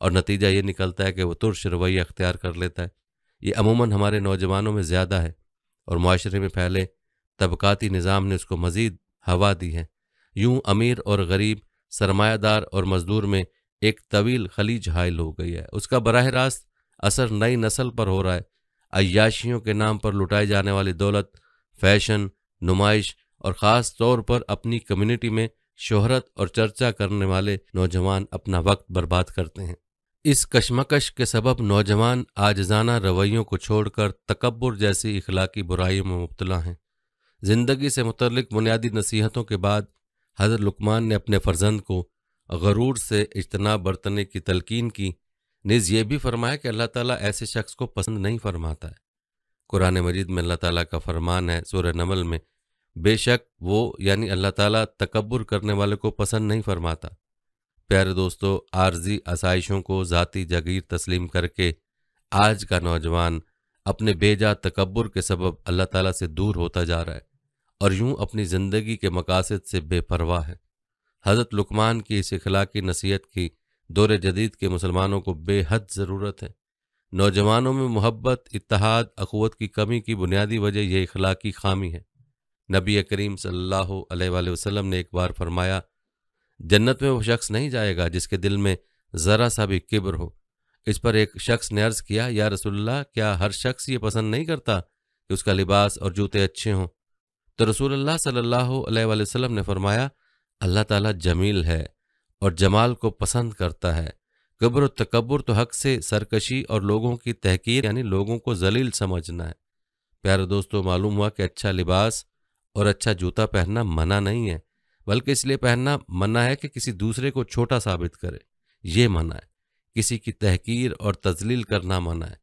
और नतीजा ये निकलता है कि वह तुरश रवैया अख्तियार कर लेता है ये अमूमन हमारे नौजवानों में ज़्यादा है और माशरे में फैले तबकती निज़ाम ने उसको मज़ीद हवा दी है यूं अमीर और गरीब सरमायादार और मजदूर में एक तवील खलीज हायल हो गई है उसका बरह रास्त असर नई नस्ल पर हो रहा है अयाशियों के नाम पर लुटाए जाने वाली दौलत फैशन नुमाइश और ख़ास तौर पर अपनी कम्युनिटी में शोहरत और चर्चा करने वाले नौजवान अपना वक्त बर्बाद करते हैं इस कशमकश के सबब नौजवान आजजाना रवैयों को छोड़कर तकबर जैसी इखलाकी बुराइयों में मुबतला हैं ज़िंदगी से मुतलक बुनियादी नसीहतों के बाद हज़रत लुकमान ने अपने फ़र्जंद को गरूर से इजतना बरतने की तलकीन की निज ये भी फरमाया कि अल्लाह ताला ऐसे शख्स को पसंद नहीं फरमाता है कुरान मजीद में अल्लाह ताला का फरमान है सूर नमल में बेशक वो यानी अल्लाह ताला तकबर करने वाले को पसंद नहीं फरमाता प्यारे दोस्तों आर्जी आसाइशों को ज़ाती जगीर तस्लीम करके आज का नौजवान अपने बेजा तकबर के सबब अल्लाह ताला से दूर होता जा रहा है और यूं अपनी ज़िंदगी के मकासद से बेपरवाह है हज़रत लुकमान की इस अखला की नसीहत की दौर जदीद के मुसलमानों को बेहद ज़रूरत है नौजवानों में मोहब्बत इतहाद अखवत की कमी की बुनियादी वजह यह अखलाकी खामी है नबी करीम सल्ला वसम ने एक बार फरमाया जन्नत में वह शख्स नहीं जाएगा जिसके दिल में ज़रा सा भी किब्र हो इस पर एक शख्स ने अर्ज़ किया या रसुल्ला क्या हर शख्स ये पसंद नहीं करता कि उसका लिबास और जूते अच्छे हों तो रसूल अल्लाह सल्लल्लाहु अलैहि वसल्लम ने फरमाया अल्लाह ताला जमील है और जमाल को पसंद करता है कब्र तकबर तो हक से सरकशी और लोगों की तहकीर यानी लोगों को जलील समझना है प्यारे दोस्तों मालूम हुआ कि अच्छा लिबास और अच्छा जूता पहनना मना नहीं है बल्कि इसलिए पहनना मना है कि किसी दूसरे को छोटा साबित करे ये मना है किसी की तहकीर और तजलील करना मना है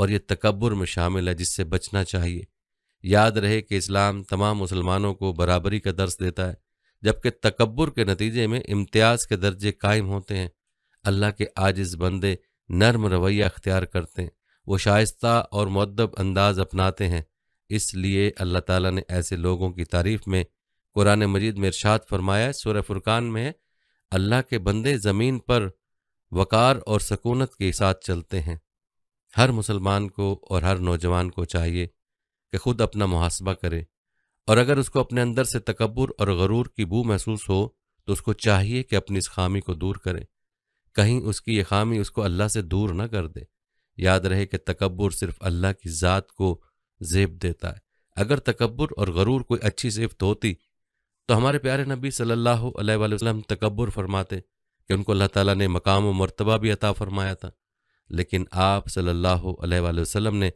और ये तकबर में शामिल है जिससे बचना चाहिए याद रहे कि इस्लाम तमाम मुसलमानों को बराबरी का दर्श देता है जबकि तकबर के नतीजे में इम्तियाज़ के दर्जे कायम होते हैं अल्लाह के आजिज़ बंदे नर्म रवैया अख्तियार करते हैं वो शायस्त और मदब अंदाज अपनाते हैं इसलिए अल्लाह ताला ने ऐसे लोगों की तारीफ में कुरान मजीद में इर्शाद फरमाया है फुरकान में अल्लाह के बंदे ज़मीन पर वक़ार और सकूनत के साथ चलते हैं हर मुसलमान को और हर नौजवान को चाहिए कि खुद अपना मुहासबा करे और अगर उसको अपने अंदर से तकबर और गरूर की बू महसूस हो तो उसको चाहिए कि अपनी इस खामी को दूर करें कहीं उसकी ये खामी उसको अल्लाह से दूर न कर दे याद रहे कि तकबर सिर्फ अल्लाह की ज़ात को जेब देता है अगर तकबर और गरूर कोई अच्छी सिफत होती तो हमारे प्यारे नबी सल्लल्लाहु अलैहि वसल्लम तकबर फरमाते कि उनको अल्लाह ताला ने मकाम व मरतबा भी अता फरमाया था लेकिन आप सल्लल्लाहु अलैहि वसल्लम ने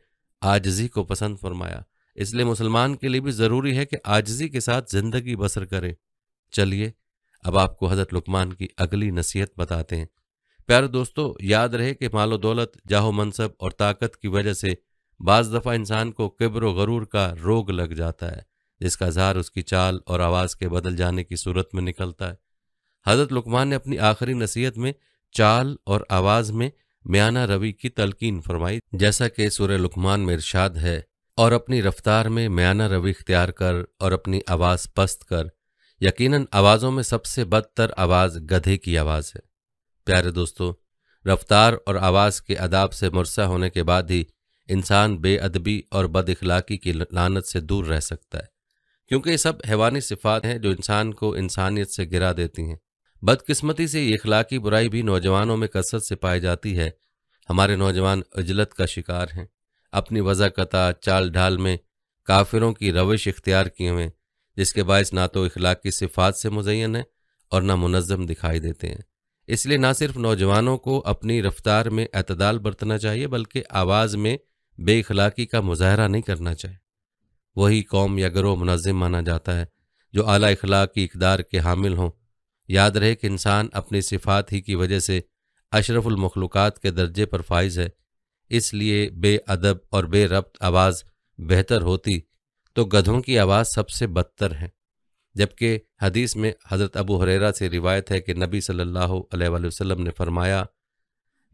आजजी को पसंद फरमाया इसलिए मुसलमान के लिए भी ज़रूरी है कि आजजी के साथ ज़िंदगी बसर करे चलिए अब आपको हज़रत लुकमान की अगली नसीहत बताते हैं प्यारे दोस्तों याद रहे कि मालो दौलत जाहो मनसब और ताकत की वजह से बाज़ दफ़ा इंसान को किब्र गरूर का रोग लग जाता है जिसका इजहार उसकी चाल और आवाज़ के बदल जाने की सूरत में निकलता है हज़रत लुकमान ने अपनी आखिरी नसीहत में चाल और आवाज़ में म्याना रवि की तलकीन फरमाई जैसा कि सूर्य लुकमान में इरशाद है और अपनी रफ्तार में म्याना रवि इख्तियार कर और अपनी आवाज़ पस्त कर यकीनन आवाज़ों में सबसे बदतर आवाज़ गधे की आवाज़ है प्यारे दोस्तों रफ्तार और आवाज़ के अदाब से मुरसा होने के बाद ही इंसान बेअदबी और बद अखलाक़ी की लानत से दूर रह सकता है क्योंकि ये सब हैवानी सिफात हैं जो इंसान को इंसानियत से गिरा देती हैं बदकिस्मती से ये अखलाकी बुराई भी नौजवानों में कसरत से पाई जाती है हमारे नौजवान अजलत का शिकार हैं अपनी कता चाल ढाल में काफिरों की रविश इख्तियार किए हुए जिसके बायस ना तो इखलाक की सिफात से मुजैन है और ना मुनज़म दिखाई देते हैं इसलिए ना सिर्फ नौजवानों को अपनी रफ्तार में अतदाल बरतना चाहिए बल्कि आवाज़ में बेखलाकी का मुजाहरा नहीं करना चाहिए वही कौम या गरोह मुनज़म माना जाता है जो अली अखलाक की इकदार के हामिल हों याद रहे कि इंसान अपनी सिफात ही की वजह से अशरफुलमखलूक़ात के दर्जे पर फाइज है इसलिए बेअदब और बेरब्त आवाज़ बेहतर होती तो गधों की आवाज़ सबसे बदतर है जबकि हदीस में हज़रत अबू हरेरा से रिवायत है कि नबी सल्लल्लाहु अलैहि वसल्लम ने फरमाया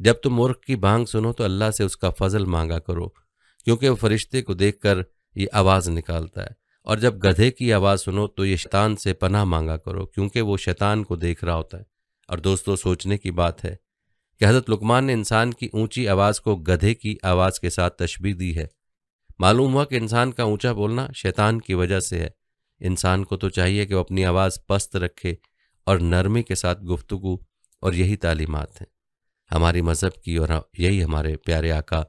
जब तुम मूर्ख की बांग सुनो तो अल्लाह से उसका फजल मांगा करो क्योंकि वह फरिश्ते को देखकर ये आवाज़ निकालता है और जब गधे की आवाज़ सुनो तो ये शैतान से पनाह मांगा करो क्योंकि वो शैतान को देख रहा होता है और दोस्तों सोचने की बात है कि हज़रत लुकमान ने इंसान की ऊंची आवाज़ को गधे की आवाज़ के साथ तशबी दी है मालूम हुआ कि इंसान का ऊंचा बोलना शैतान की वजह से है इंसान को तो चाहिए कि वह अपनी आवाज़ पस्त रखे और नरमी के साथ गुफ्तु और यही तालीमत हैं हमारी मज़हब की और यही हमारे प्यारे आका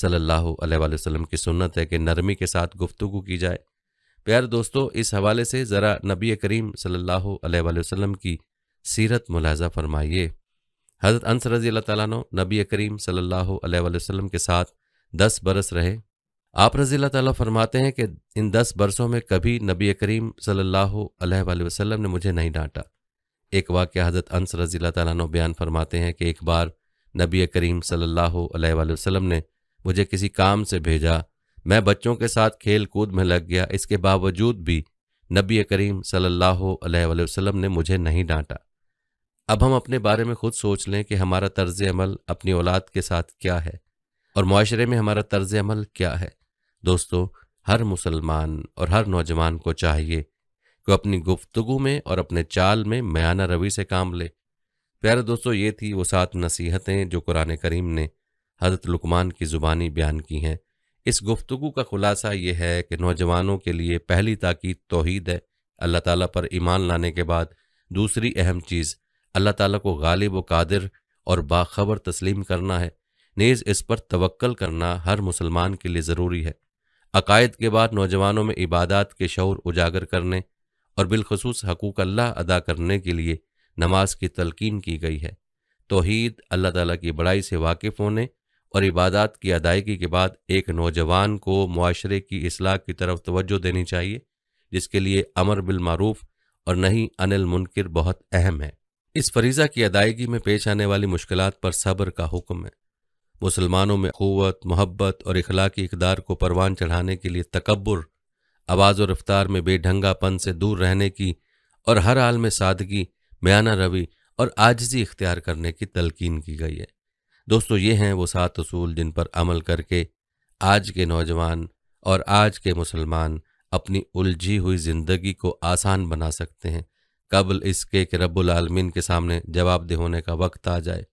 सल्लल्लाहु अलैहि वसल्लम की सुन्नत है कि नरमी के साथ गुफ्तु की जाए प्यारे दोस्तों इस हवाले से ज़रा नबी करीम सल्लल्लाहु अलैहि वसल्लम की सीरत मुलाजा फरमाइए हज़रत अनस रजी अल्लाह नबी करीम सल्लल्लाहु अलैहि वसल्लम के साथ दस बरस रहे आप रजी अल्लाह फरमाते हैं कि इन दस बरसों में कभी नबी करीम सल्लल्लाहु अलैहि वसल्लम ने मुझे नहीं डांटा एक वाक्य हज़रत अनस रजी अल्लाह बयान फरमाते हैं कि एक बार नबी करीम सल्लल्लाहु अलैहि वसल्लम ने मुझे किसी काम से भेजा मैं बच्चों के साथ खेल कूद में लग गया इसके बावजूद भी नबी करीम सल्लल्लाहु अलैहि वसल्लम ने मुझे नहीं डांटा अब हम अपने बारे में खुद सोच लें कि हमारा तर्ज अमल अपनी औलाद के साथ क्या है और माशरे में हमारा तर्ज अमल क्या है दोस्तों हर मुसलमान और हर नौजवान को चाहिए कि अपनी गुफ्तगु में और अपने चाल में मयाना रवि से काम ले प्यारे दोस्तों ये थी वो सात नसीहतें जो कुरान करीम ने हज़रत लुकमान की ज़ुबानी बयान की हैं इस गुफ्तगु का ख़ुलासा ये है कि नौजवानों के लिए पहली ताक़ीद तोहद है अल्लाह ताला पर ईमान लाने के बाद दूसरी अहम चीज़ अल्लाह ताला को गालिब व कादिर और बाखबर तस्लीम करना है नीज इस पर तवक्ल करना हर मुसलमान के लिए ज़रूरी है अकायद के बाद नौजवानों में इबादत के शौर उजागर करने और बिलखसूस हकूक अल्लाह अदा करने के लिए नमाज की तलकिन की गई है तोहद अल्लाह ताली की बड़ाई से वाकिफ़ होने और इबादत की अदायगी के बाद एक नौजवान को माशरे की असलाह की तरफ तोज्जो देनी चाहिए जिसके लिए अमर बिलमूफ़ और नहीं अनिल मुनकर बहुत अहम है इस फरीजा की अदायगी में पेश आने वाली मुश्किल पर सब्र का हुक्म है मुसलमानों में क़वत मोहब्बत और अखलाकी इकदार को परवान चढ़ाने के लिए तकबर आवाज़ और रफ्तार में बेढंगापन से दूर रहने की और हर हाल में सादगी म्याना रवि और आजजी इख्तियार करने की तलकीन की गई है दोस्तों ये हैं वो सात असूल जिन पर अमल करके आज के नौजवान और आज के मुसलमान अपनी उलझी हुई ज़िंदगी को आसान बना सकते हैं कबल इसके कि आलमीन के सामने जवाबदेह होने का वक्त आ जाए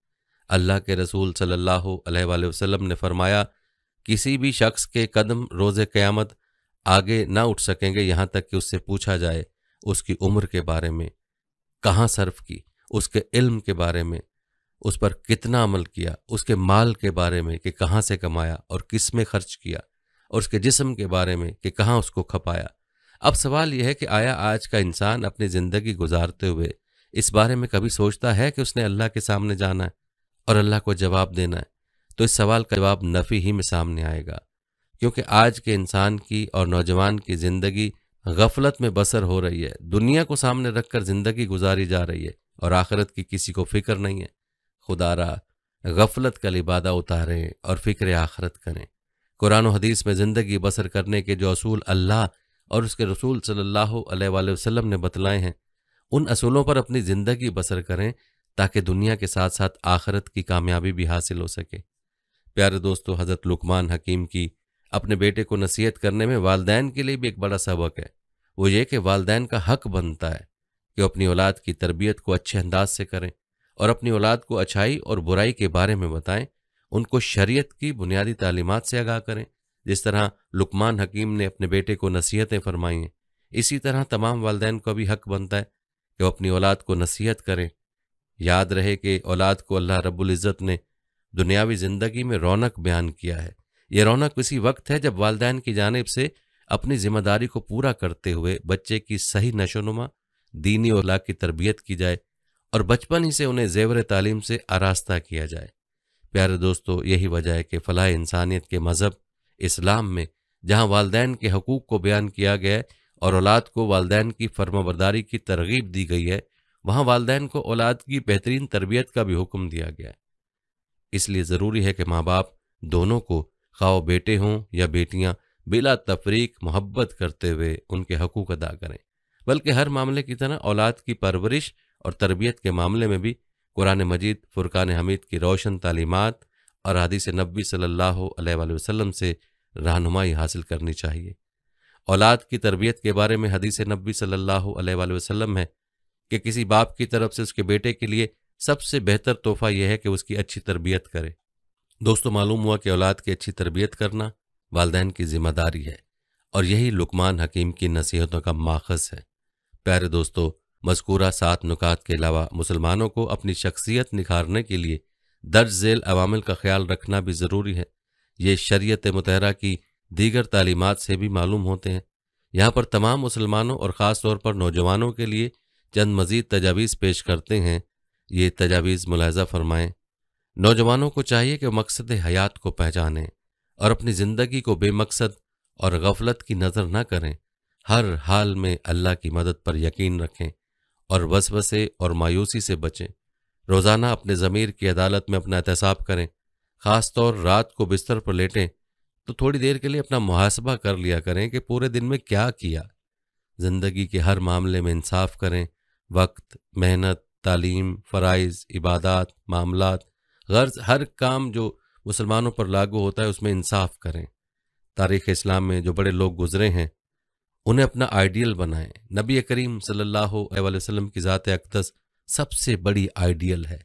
अल्लाह के रसूल सल्लल्लाहु अलैहि वसल्लम ने फरमाया किसी भी शख्स के कदम रोज़ क़यामत आगे ना उठ सकेंगे यहाँ तक कि उससे पूछा जाए उसकी उम्र के बारे में कहाँ सर्फ की उसके इल्म के बारे में उस पर कितना अमल किया उसके माल के बारे में कि कहाँ से कमाया और किस में खर्च किया और उसके जिस्म के बारे में कि कहाँ उसको खपाया अब सवाल यह है कि आया आज का इंसान अपनी जिंदगी गुजारते हुए इस बारे में कभी सोचता है कि उसने अल्लाह के सामने जाना है और अल्लाह को जवाब देना है तो इस सवाल का जवाब नफ़ी ही में सामने आएगा क्योंकि आज के इंसान की और नौजवान की ज़िंदगी गफलत में बसर हो रही है दुनिया को सामने रखकर ज़िंदगी गुजारी जा रही है और आखिरत की किसी को फिक्र नहीं है खुदारा गफलत का लिबादा उतारें और फिक्र आखरत करें कुरान हदीस में ज़िंदगी बसर करने के जो असूल अल्लाह और उसके रसूल सल्लल्लाहु अलैहि वसल्लम ने बतलाए हैं उन असूलों पर अपनी ज़िंदगी बसर करें ताकि दुनिया के साथ साथ आखरत की कामयाबी भी हासिल हो सके प्यारे दोस्तों हज़रत लुकमान हकीम की अपने बेटे को नसीहत करने में वालदेन के लिए भी एक बड़ा सबक है वो ये कि वालदेन का हक बनता है कि अपनी औलाद की तरबियत को अच्छे अंदाज से करें और अपनी औलाद को अच्छाई और बुराई के बारे में बताएं उनको शरीयत की बुनियादी तालीमत से आगाह करें जिस तरह लुकमान हकीम ने अपने बेटे को नसीहतें फरमाई इसी तरह तमाम वालदेन का भी हक बनता है कि वह अपनी औलाद को नसीहत करें याद रहे कि औलाद को अल्लाह रबुल्ज़त ने दुनियावी ज़िंदगी में रौनक बयान किया है ये रौनक उसी वक्त है जब वालदे की जानब से अपनी जिम्मेदारी को पूरा करते हुए बच्चे की सही नशोनुमा दीनी औला की तरबियत की जाए और बचपन ही से उन्हें जेवर तालीम से आरास्ता किया जाए प्यारे दोस्तों यही वजह है कि फ़लाह इंसानियत के मज़हब इस्लाम में जहां वालदेन के हकूक़ को बयान किया गया है और औलाद को वालदेन की फर्माबरदारी की तरगीब दी गई है वहां वालदेन को औलाद की बेहतरीन तरबियत का भी हुक्म दिया गया है इसलिए ज़रूरी है कि माँ बाप दोनों को खाओ बेटे हों या बेटियाँ बिला तफरीक मोहब्बत करते हुए उनके हकूक अदा करें बल्कि हर मामले की तरह औलाद की परवरिश और तरबियत के मामले में भी कुरान मजीद फ़ुरक़ान हमीद की रोशन तालीमत और हदीस नबी सल्लल्लाहु अलैहि वसल्लम से रहनुमाई हासिल करनी चाहिए औलाद की तरबियत के बारे में हदीस नबी सल्लल्लाहु अलैहि वसल्लम है कि किसी बाप की तरफ से उसके बेटे के लिए सबसे बेहतर तोहफा यह है कि उसकी अच्छी तरबियत करे दोस्तों मालूम हुआ कि औलाद की अच्छी तरबियत करना वालदेन की जिम्मेदारी है और यही लुकमान हकीम की नसीहतों का माखज है प्यारे दोस्तों मذकूरा सात नुकात के अलावा मुसलमानों को अपनी शख्सियत निखारने के लिए दर्ज झेल अवामिल का ख्याल रखना भी ज़रूरी है ये शरीयत मतहरा की दीगर तालीमत से भी मालूम होते हैं यहाँ पर तमाम मुसलमानों और ख़ास तौर पर नौजवानों के लिए चंद मज़ीद तजावीज़ पेश करते हैं ये तजावीज़ मुलायजा फरमाएं नौजवानों को चाहिए कि मकसद हयात को पहचानें और अपनी ज़िंदगी को बेमकसद और गफलत की नज़र न करें हर हाल में अल्लाह की मदद पर यकीन रखें और वसवसे और मायूसी से बचें रोज़ाना अपने ज़मीर की अदालत में अपना एहतसाब करें ख़ासतौर रात को बिस्तर पर लेटें तो थोड़ी देर के लिए अपना मुहासबा कर लिया करें कि पूरे दिन में क्या किया ज़िंदगी के हर मामले में इंसाफ करें वक्त मेहनत तालीम फ़राइज़ इबादत मामला गर्ज हर काम जो मुसलमानों पर लागू होता है उसमें इंसाफ करें तारीख़ इस्लाम में जो बड़े लोग गुजरे हैं उन्हें अपना आइडियल बनाएं नबी करीम सल्लल्लाहु अलैहि वसल्लम की ज़ात अकदस सबसे बड़ी आइडियल है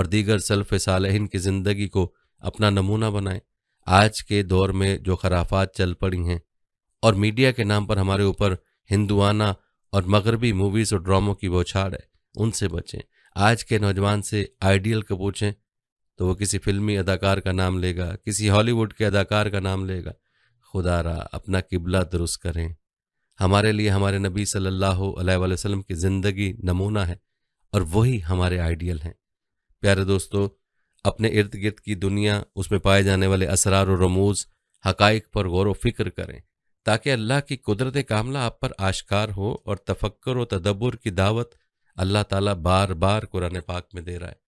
और दीगर सल्फ़ सालहन की ज़िंदगी को अपना नमूना बनाएं आज के दौर में जो खराफात चल पड़ी हैं और मीडिया के नाम पर हमारे ऊपर हिंदुआना और मगरबी मूवीज़ और ड्रामों की बौछाड़ है उनसे बचें आज के नौजवान से आइडियल को पूछें तो वो किसी फिल्मी अदाकार का नाम लेगा किसी हॉलीवुड के अदाकार का नाम लेगा खुदा रहा अपना किबला दुरुस्त करें हमारे लिए हमारे नबी सल्लल्लाहु अलैहि वसल्लम की ज़िंदगी नमूना है और वही हमारे आइडियल हैं प्यारे दोस्तों अपने इर्द गिर्द की दुनिया उसमें पाए जाने वाले असरार और रमूज हकाइक पर गौर व फिक्र करें ताकि अल्लाह की कुदरत कामला आप पर आश्कार हो और तफक्कर और तदब्बर की दावत अल्लाह ताला बार बार कुरान पाक में दे रहा है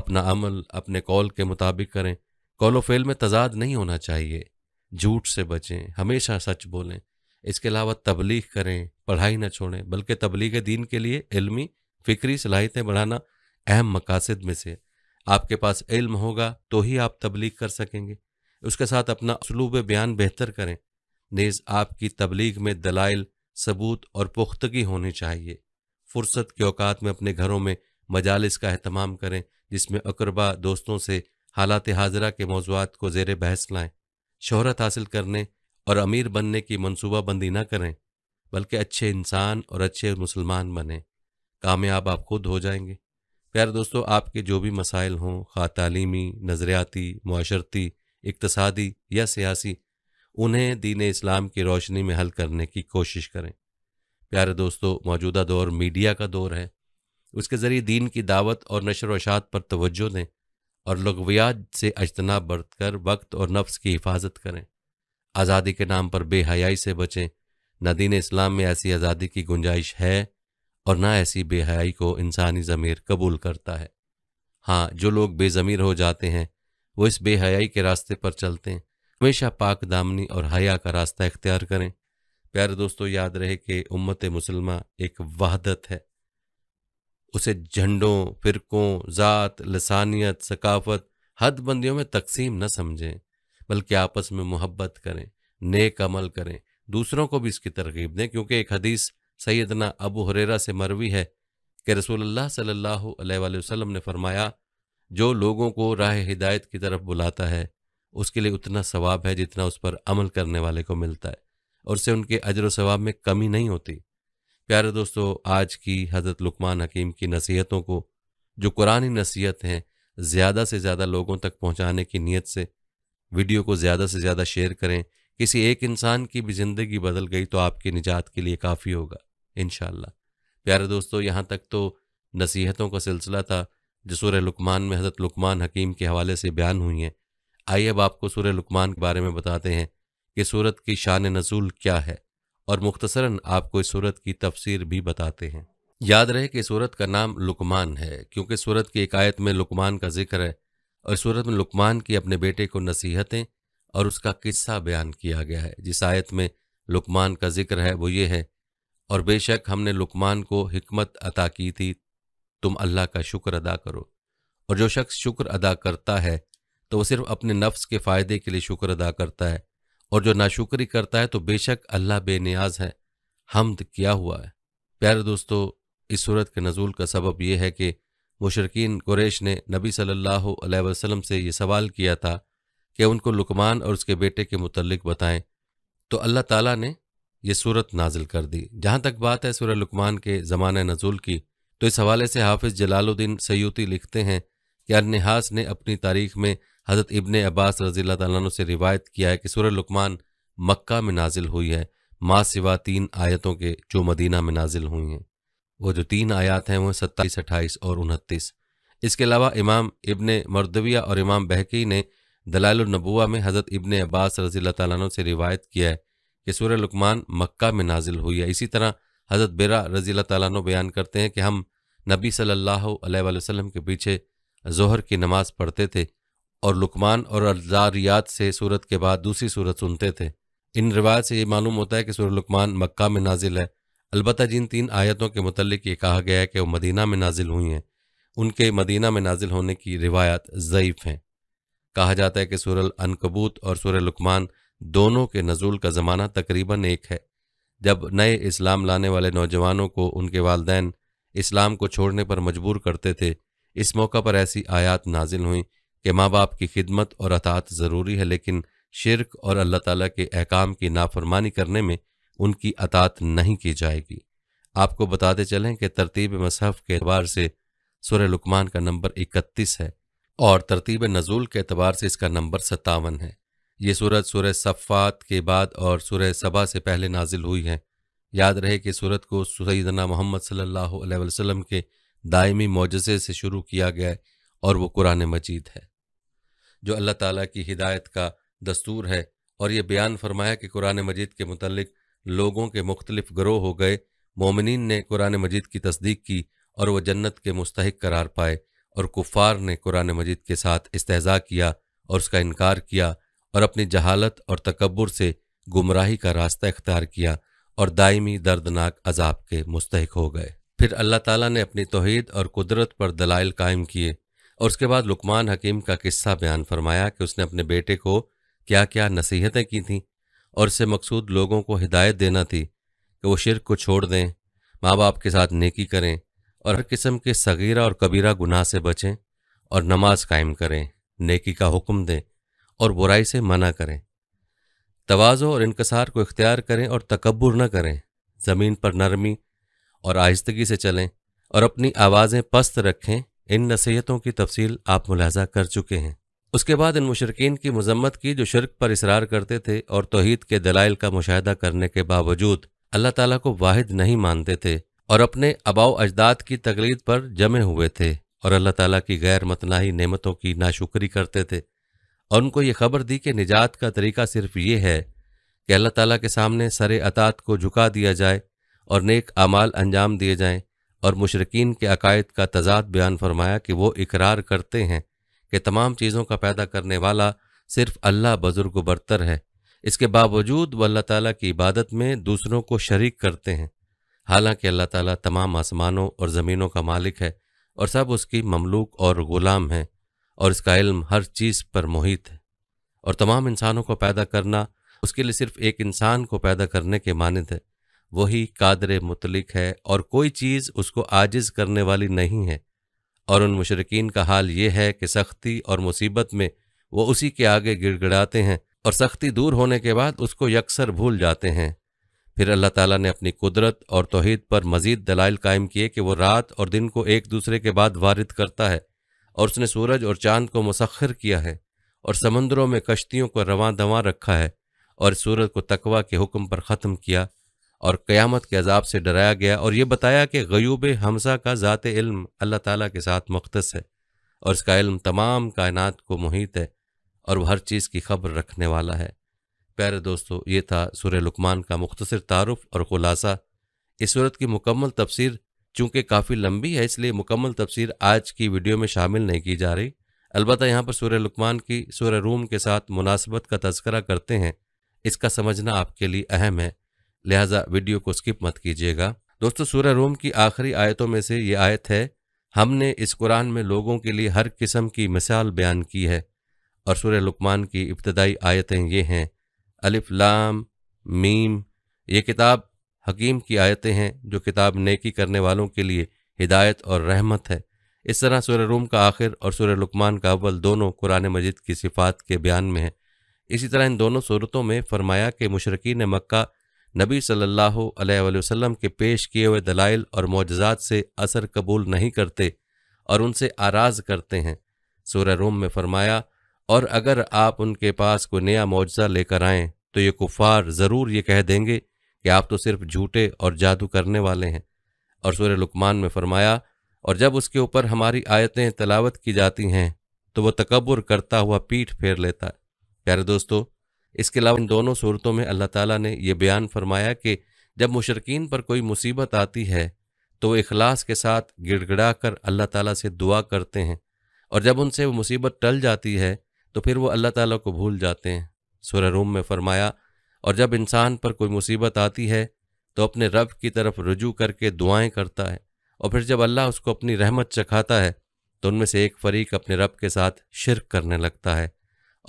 अपना अमल अपने कौल के मुताबिक करें कौल फेल में तजाद नहीं होना चाहिए झूठ से बचें हमेशा सच बोलें इसके अलावा तबलीग करें पढ़ाई न छोड़ें बल्कि तबलीग दीन के लिए इलमी फ़िक्री सलाहितें बढ़ाना अहम मकासद में से आपके पास इल्म होगा तो ही आप तबलीग कर सकेंगे उसके साथ अपना उसलूब बयान बेहतर करें नेज़ आपकी तबलीग में दलाइल सबूत और पुख्तगी होनी चाहिए फुर्सत के औकात में अपने घरों में मजालस का अहतमाम करें जिसमें अकरबा दोस्तों से हालात हाजरा के मौजूद को जेर बहस लाएं शहरत हासिल करने और अमीर बनने की मनसूबाबंदी न करें बल्कि अच्छे इंसान और अच्छे मुसलमान बने कामयाब आप खुद हो जाएंगे प्यारे दोस्तों आपके जो भी मसाइल हों खा तलीमी नज़रियाती माशरती इकतसादी या सियासी उन्हें दीन इस्लाम की रोशनी में हल करने की कोशिश करें प्यारे दोस्तों मौजूदा दौर मीडिया का दौर है उसके ज़रिए दीन की दावत और नशर वशात पर तोज्जो दें और लगवियात से अजतनाब बरत कर वक्त और नफ्स की हिफाजत करें आज़ादी के नाम पर बेहयाई से बचें न दीन इस्लाम में ऐसी आज़ादी की गुंजाइश है और ना ऐसी बेहयाई को इंसानी ज़मीर कबूल करता है हाँ जो लोग बेज़मीर हो जाते हैं वो इस बेहयाई के रास्ते पर चलते हैं हमेशा पाक दामनी और हया का रास्ता इख्तियार करें प्यारे दोस्तों याद रहे कि उम्मत मुसलमा एक वहदत है उसे झंडों फिरकों ज़ात लसानियत सकाफत हदबंदियों में तकसीम न समझें बल्कि आपस में मोहब्बत करें नेक अमल करें दूसरों को भी इसकी तरगीब दें क्योंकि एक हदीस सैदना अबू हुररा से मरवी है कि रसोल्ला सल्लाम ने फरमाया जो लोगों को राह हिदायत की तरफ बुलाता है उसके लिए उतना सवाब है जितना उस पर अमल करने वाले को मिलता है और से उनके अजर सवाब में कमी नहीं होती प्यारे दोस्तों आज की हज़रत लुकमान हकीम की नसीहतों को जो कुरानी नसीहत हैं ज़्यादा से ज़्यादा लोगों तक पहुँचाने की नीयत से वीडियो को ज़्यादा से ज़्यादा शेयर करें किसी एक इंसान की भी ज़िंदगी बदल गई तो आपकी निजात के लिए काफ़ी होगा इन प्यारे दोस्तों यहाँ तक तो नसीहतों का सिलसिला था जो सूर्य लुकमान में हज़रत लुकमान हकीम के हवाले से बयान हुई हैं आइए अब आपको सूर्य लुकमान के बारे में बताते हैं कि सूरत की शान नजूल क्या है और मुख्तसरा आपको इस सूरत की तफसीर भी बताते हैं याद रहे कि सूरत का नाम लुकमान है क्योंकि सूरत की एक आयत में लुकमान का जिक्र है और सूरत में लुकमान की अपने बेटे को नसीहतें और उसका किस्सा बयान किया गया है जिस आयत में लुकमान का जिक्र है वो ये है और बेशक हमने लुकमान को हमत अता की थी तुम अल्लाह का शुक्र अदा करो और जो शख्स शुक्र अदा करता है तो वह सिर्फ अपने नफ्स के फ़ायदे के लिए शुक्र अदा करता है और जो नाशुक्री करता है तो बेशक अल्लाह बेनियाज है हमद किया हुआ है प्यारे दोस्तों इस सूरत के नजूल का सबब यह है कि मुशरकिन कुरेश ने नबी सल्लल्लाहु अलैहि वसल्लम से ये सवाल किया था कि उनको लुकमान और उसके बेटे के मुतलक बताएं तो अल्लाह ताला ने ये सूरत नाजिल कर दी जहाँ तक बात है सूर्य लुकमान के ज़मान नजूल की तो इस हवाले से हाफिज़ जलालुद्दीन सयूती लिखते हैं कि अनहास ने अपनी तारीख में हज़रत इबन अब्बास रजील तु से रिवायत किया है कि सूर्य लुकमान मक्का में नाजिल हुई है माँ सिवा तीन आयतों के जो मदीना में नाजिल हुई हैं वो जो तीन आयात हैं वह सत्ताईस अट्ठाईस और उनतीस इसके अलावा इमाम इबन मरदविया और इमाम बहकी ने दलाल में हज़रत इबन अब्बास रजील तु से रिवायत किया है कि सूर्य लुकमान मक्का में नाजिल हुई है इसी तरह हज़रत बेरा रजी अल्लाह बयान करते हैं कि हम नबी सल्ला वसम के पीछे जहर की नमाज पढ़ते थे और लुकमान और अजारियात से सूरत के बाद दूसरी सूरत सुनते थे इन रिवायत से ये मालूम होता है कि सूर्य लुकमान मक्का में नाजिल है अलबत् जिन तीन आयतों के मतलब ये कहा गया है कि वह मदीना में नाजिल हुई हैं उनके मदीना में नाजिल होने की रिवायत ज़यीफ़ हैं कहा जाता है कि सूरल अनकबूत और सूर्य लुकमान दोनों के नजूल का ज़माना तकरीबन एक है जब नए इस्लाम लाने वाले नौजवानों को उनके वालदेन इस्लाम को छोड़ने पर मजबूर करते थे इस मौका पर ऐसी आयात नाजिल हुई कि माँ बाप की खिदमत और अतात ज़रूरी है लेकिन शिरक और अल्लाह ताला के अहकाम की नाफरमानी करने में उनकी अतात नहीं की जाएगी आपको बताते चलें कि तरतीब मसहफ़ के अतबार से सुर लकमान का नंबर इकतीस है और तरतीब नजूल के अतबार से इसका नंबर सत्तावन है ये सूरत सूरह सफ़ात के बाद और सूरह सबा से पहले नाजिल हुई है याद रहे कि सूरत को सैदना मोहम्मद सल्लल्लाहु अलैहि वसल्लम के दायमी मुजज़े से शुरू किया गया और वो कुरान मजीद है जो अल्लाह ताला की हिदायत का दस्तूर है और ये बयान फरमाया कि कुरान मजीद के मतलब लोगों के मुख्तलिफ ग्रोह हो गए मोमिन ने कुरान मजीद की तस्दीक की और वह जन्नत के मुस्तक करार पाए और कुफ़ार ने कुरान मजीद के साथ इसतजा किया और उसका इनकार किया और अपनी जहालत और तकबर से गुमराही का रास्ता इख्तियार किया और दायमी दर्दनाक अजाब के मुस्तक हो गए फिर अल्लाह ताला ने अपनी तोहद और कुदरत पर दलाइल कायम किए और उसके बाद लुकमान हकीम का किस्सा बयान फरमाया कि उसने अपने बेटे को क्या क्या नसीहतें की थीं और इससे मकसूद लोगों को हिदायत देना थी कि वो शिरक को छोड़ दें माँ बाप के साथ नेकी करें और हर किस्म के सगीरा और कबीरा गुनाह से बचें और नमाज कायम करें नेकी का हुक्म दें और बुराई से मना करें तोज़ो और इनकसार को इख्तियार करें और तकबर न करें ज़मीन पर नरमी और आहिस्तगी से चलें और अपनी आवाज़ें पस्त रखें इन नसीहतों की तफसील आप मुलाजा कर चुके हैं उसके बाद इन मुशरकिन की मजम्मत की जो शिरक पर इसरार करते थे और तोहद के दलाइल का मुशाह करने के बावजूद अल्लाह ताला को वाहिद नहीं मानते थे और अपने अबाव अजदाद की तकलीद पर जमे हुए थे और अल्लाह ताला की गैर मतनाही नेमतों की नाशुक्री करते थे और उनको ये खबर दी कि निजात का तरीका सिर्फ ये है कि अल्लाह ताला के सामने सरे अतात को झुका दिया जाए और नेक अमाल अंजाम दिए जाएं और मुशरकिन के अकायद का तजाद बयान फरमाया कि वो इकरार करते हैं कि तमाम चीज़ों का पैदा करने वाला सिर्फ अल्लाह बुजुर्ग बरतर है इसके बावजूद वह अल्लाह ताली की इबादत में दूसरों को शरीक करते हैं हालांकि अल्लाह ताली तमाम आसमानों और ज़मीनों का मालिक है और सब उसकी ममलूक और ग़ुलाम हैं और इसका इल्म हर चीज़ पर मोहित है और तमाम इंसानों को पैदा करना उसके लिए सिर्फ एक इंसान को पैदा करने के मानद है वही कादर मुतलिक है और कोई चीज़ उसको आजिज करने वाली नहीं है और उन मुशरकिन का हाल ये है कि सख्ती और मुसीबत में वो उसी के आगे गिड़गिड़ाते हैं और सख्ती दूर होने के बाद उसको यकसर भूल जाते हैं फिर अल्लाह ताला ने अपनी कुदरत और तोहद पर मजीद दलाइल कायम किए कि वो रात और दिन को एक दूसरे के बाद वारिद करता है और उसने सूरज और चांद को मुसखर किया है और समंदरों में कश्तियों को रवा दवा रखा है और सूरज को तकवा के हुक्म पर ख़त्म किया और क़यामत के अजाब से डराया गया और ये बताया कि गयूब हमसा का ज़ात इल्म अल्लाह ताला के साथ मख्तस है और इसका इल्म तमाम कायनात को मुहित है और वह हर चीज़ की खबर रखने वाला है प्यारे दोस्तों ये था सुर लुकमान का मुख्तर तारफ़ और ख़ुलासा इस सूरत की मुकम्मल तफसीर चूंकि काफ़ी लंबी है इसलिए मुकम्मल तफसीर आज की वीडियो में शामिल नहीं की जा रही अलबत्त यहाँ पर सूर्य लुकमान की सूर्य रूम के साथ मुनासबत का तस्करा करते हैं इसका समझना आपके लिए अहम है लिहाजा वीडियो को स्किप मत कीजिएगा दोस्तों सूर्य रूम की आखिरी आयतों में से ये आयत है हमने इस कुरान में लोगों के लिए हर किस्म की मिसाल बयान की है और सूर्य लुकमान की इब्तदाई आयतें ये हैं अलिफ लाम मीम ये किताब हकीम की आयतें हैं जो किताब नेकी करने वालों के लिए हिदायत और रहमत है इस तरह सूर्य रूम का आखिर और सूर्य लुकमान का अव्वल दोनों कुरान मजिद की सिफात के बयान में है इसी तरह इन दोनों सूरतों में फरमाया कि मशरकिन मक्का नबी सल्लल्लाहु अलैहि वसल्लम के पेश किए हुए दलाइल और मोजात से असर कबूल नहीं करते और उनसे आराज करते हैं सूर रोम में फरमाया और अगर आप उनके पास कोई नया मुआवजा लेकर आएँ तो ये कुफ़ार ज़रूर ये कह देंगे कि आप तो सिर्फ झूठे और जादू करने वाले हैं और सूर्य लुकमान में फरमाया और जब उसके ऊपर हमारी आयतें तलावत की जाती हैं तो वह तकबर करता हुआ पीठ फेर लेता है प्यारे दोस्तों इसके अलावा इन दोनों सूरतों में अल्लाह ताला ने यह बयान फरमाया कि जब मुशरकिन पर कोई मुसीबत आती है तो वह इखलास के साथ गिड़गिड़ा कर अल्लाह ताला से दुआ करते हैं और जब उनसे वो मुसीबत टल जाती है तो फिर वो अल्लाह ताला को भूल जाते हैं सूर्य रूम में फरमाया और जब इंसान पर कोई मुसीबत आती है तो अपने रब की तरफ रुजू करके दुआएं करता है और फिर जब अल्लाह उसको अपनी रहमत चखाता है तो उनमें से एक फरीक अपने रब के साथ शिरक करने लगता है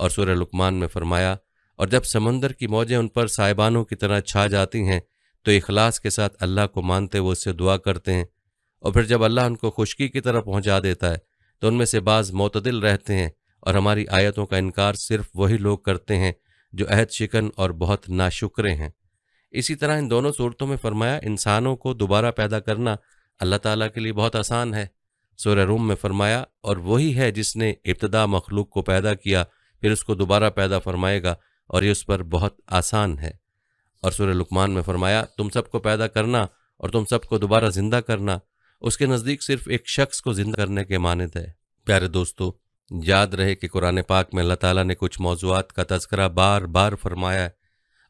और सूर्य लुकमान में फरमाया और जब समंदर की मौजें उन पर साहिबानों की तरह छा जाती हैं तो इखलास के साथ अल्लाह को मानते हुए उससे दुआ करते हैं और फिर जब अल्लाह उनको खुशकी की तरफ पहुंचा देता है तो उनमें से बाज़ मतदिल रहते हैं और हमारी आयतों का इनकार सिर्फ वही लोग करते हैं जो अहद शिकन और बहुत नाशुक्रे हैं इसी तरह इन दोनों सूरतों में फरमाया इंसानों को दोबारा पैदा करना अल्लाह ताला के लिए बहुत आसान है सोरे रूम में फरमाया और वही है जिसने इब्तदा मखलूक को पैदा किया फिर उसको दोबारा पैदा फरमाएगा और ये उस पर बहुत आसान है और सोरे लुकमान में फरमाया तुम सबको पैदा करना और तुम सबको दोबारा ज़िंदा करना उसके नज़दीक सिर्फ एक शख्स को ज़िंदा करने के मानद है प्यारे दोस्तों याद रहे कि कुरान पाक में अल्लाह ताला ने कुछ मौजूद का तस्करा बार बार फरमाया है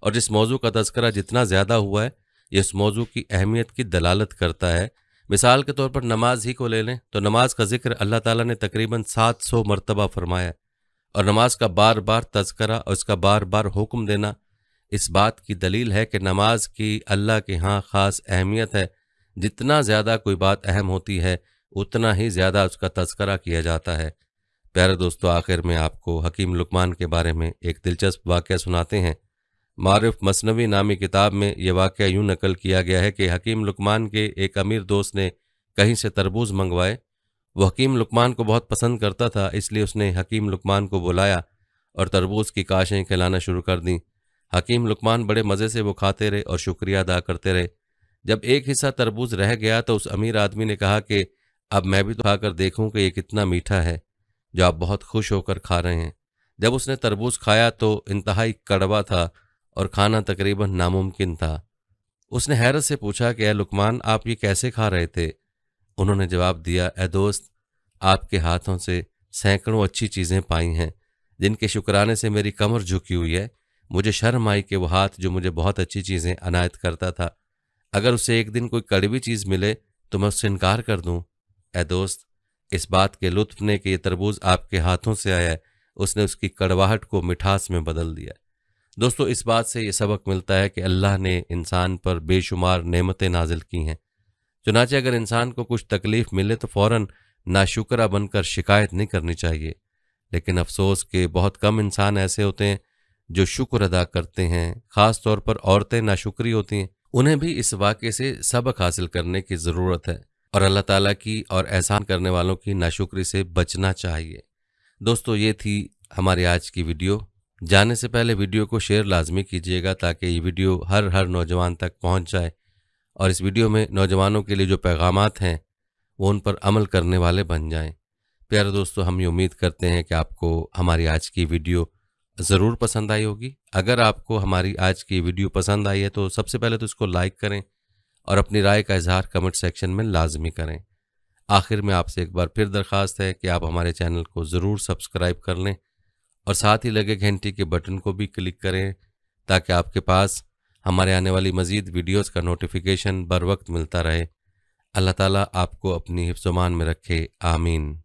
और जिस मौजू का तस्करा जितना ज़्यादा हुआ है ये इस मौजू की अहमियत की दलालत करता है मिसाल के तौर पर नमाज ही को ले लें तो नमाज का जिक्र अल्लाह ताला ने तकरीबन सात सौ मरतबा फरमाया और नमाज का बार बार तस्करा और इसका बार बार हुक्म देना इस बात की दलील है कि नमाज की अल्लाह के यहाँ ख़ास अहमियत है जितना ज़्यादा कोई बात अहम होती है उतना ही ज़्यादा उसका तस्करा किया जाता है प्यारे दोस्तों आखिर में आपको हकीम लुकमान के बारे में एक दिलचस्प वाक्य सुनाते हैं मारिफ मसनवी नामी किताब में यह वाक्य यूं नकल किया गया है कि हकीम लुकमान के एक अमीर दोस्त ने कहीं से तरबूज मंगवाए वह हकीम लुकमान को बहुत पसंद करता था इसलिए उसने हकीम लुकमान को बुलाया और तरबूज की काशें खिलाना शुरू कर दी हकीम लुकमान बड़े मज़े से वो खाते रहे और शुक्रिया अदा करते रहे जब एक हिस्सा तरबूज रह गया तो उस अमीर आदमी ने कहा कि अब मैं भी तो खाकर देखूं कि ये कितना मीठा है जो आप बहुत खुश होकर खा रहे हैं जब उसने तरबूज खाया तो इंतहाई कड़वा था और खाना तकरीबन नामुमकिन था उसने हैरत से पूछा कि ए लुकमान आप ये कैसे खा रहे थे उन्होंने जवाब दिया ए दोस्त आपके हाथों से सैकड़ों अच्छी चीज़ें पाई हैं जिनके शुक्राने से मेरी कमर झुकी हुई है मुझे शर्म आई कि वह हाथ जो मुझे बहुत अच्छी चीज़ें अनायत करता था अगर उसे एक दिन कोई कड़वी चीज़ मिले तो मैं उससे इनकार कर दूँ ए दोस्त इस बात के लुत्फ ने कि यह तरबूज आपके हाथों से आया है उसने उसकी कड़वाहट को मिठास में बदल दिया दोस्तों इस बात से यह सबक मिलता है कि अल्लाह ने इंसान पर बेशुमार नेमतें नाजिल की हैं चुनाचे अगर इंसान को कुछ तकलीफ मिले तो फ़ौर नाशुकरा बनकर शिकायत नहीं करनी चाहिए लेकिन अफसोस के बहुत कम इंसान ऐसे होते हैं जो शुक्र अदा करते हैं ख़ास तौर पर औरतें नाशुक्री होती हैं उन्हें भी इस वाक़े से सबक हासिल करने की ज़रूरत है और अल्लाह ताला की और एहसान करने वालों की नाशुक्री से बचना चाहिए दोस्तों ये थी हमारी आज की वीडियो जाने से पहले वीडियो को शेयर लाजमी कीजिएगा ताकि ये वीडियो हर हर नौजवान तक पहुँच जाए और इस वीडियो में नौजवानों के लिए जो पैगाम हैं वो उन पर अमल करने वाले बन जाएं प्यारे दोस्तों हम ये उम्मीद करते हैं कि आपको हमारी आज की वीडियो ज़रूर पसंद आई होगी अगर आपको हमारी आज की वीडियो पसंद आई है तो सबसे पहले तो इसको लाइक करें और अपनी राय का इजहार कमेंट सेक्शन में लाजमी करें आखिर में आपसे एक बार फिर दरख्वास्त है कि आप हमारे चैनल को ज़रूर सब्सक्राइब कर लें और साथ ही लगे घंटी के बटन को भी क्लिक करें ताकि आपके पास हमारे आने वाली मज़ीद वीडियोज़ का नोटिफिकेशन बर वक्त मिलता रहे अल्लाह ताला आपको अपनी हिफ्समान में रखे आमीन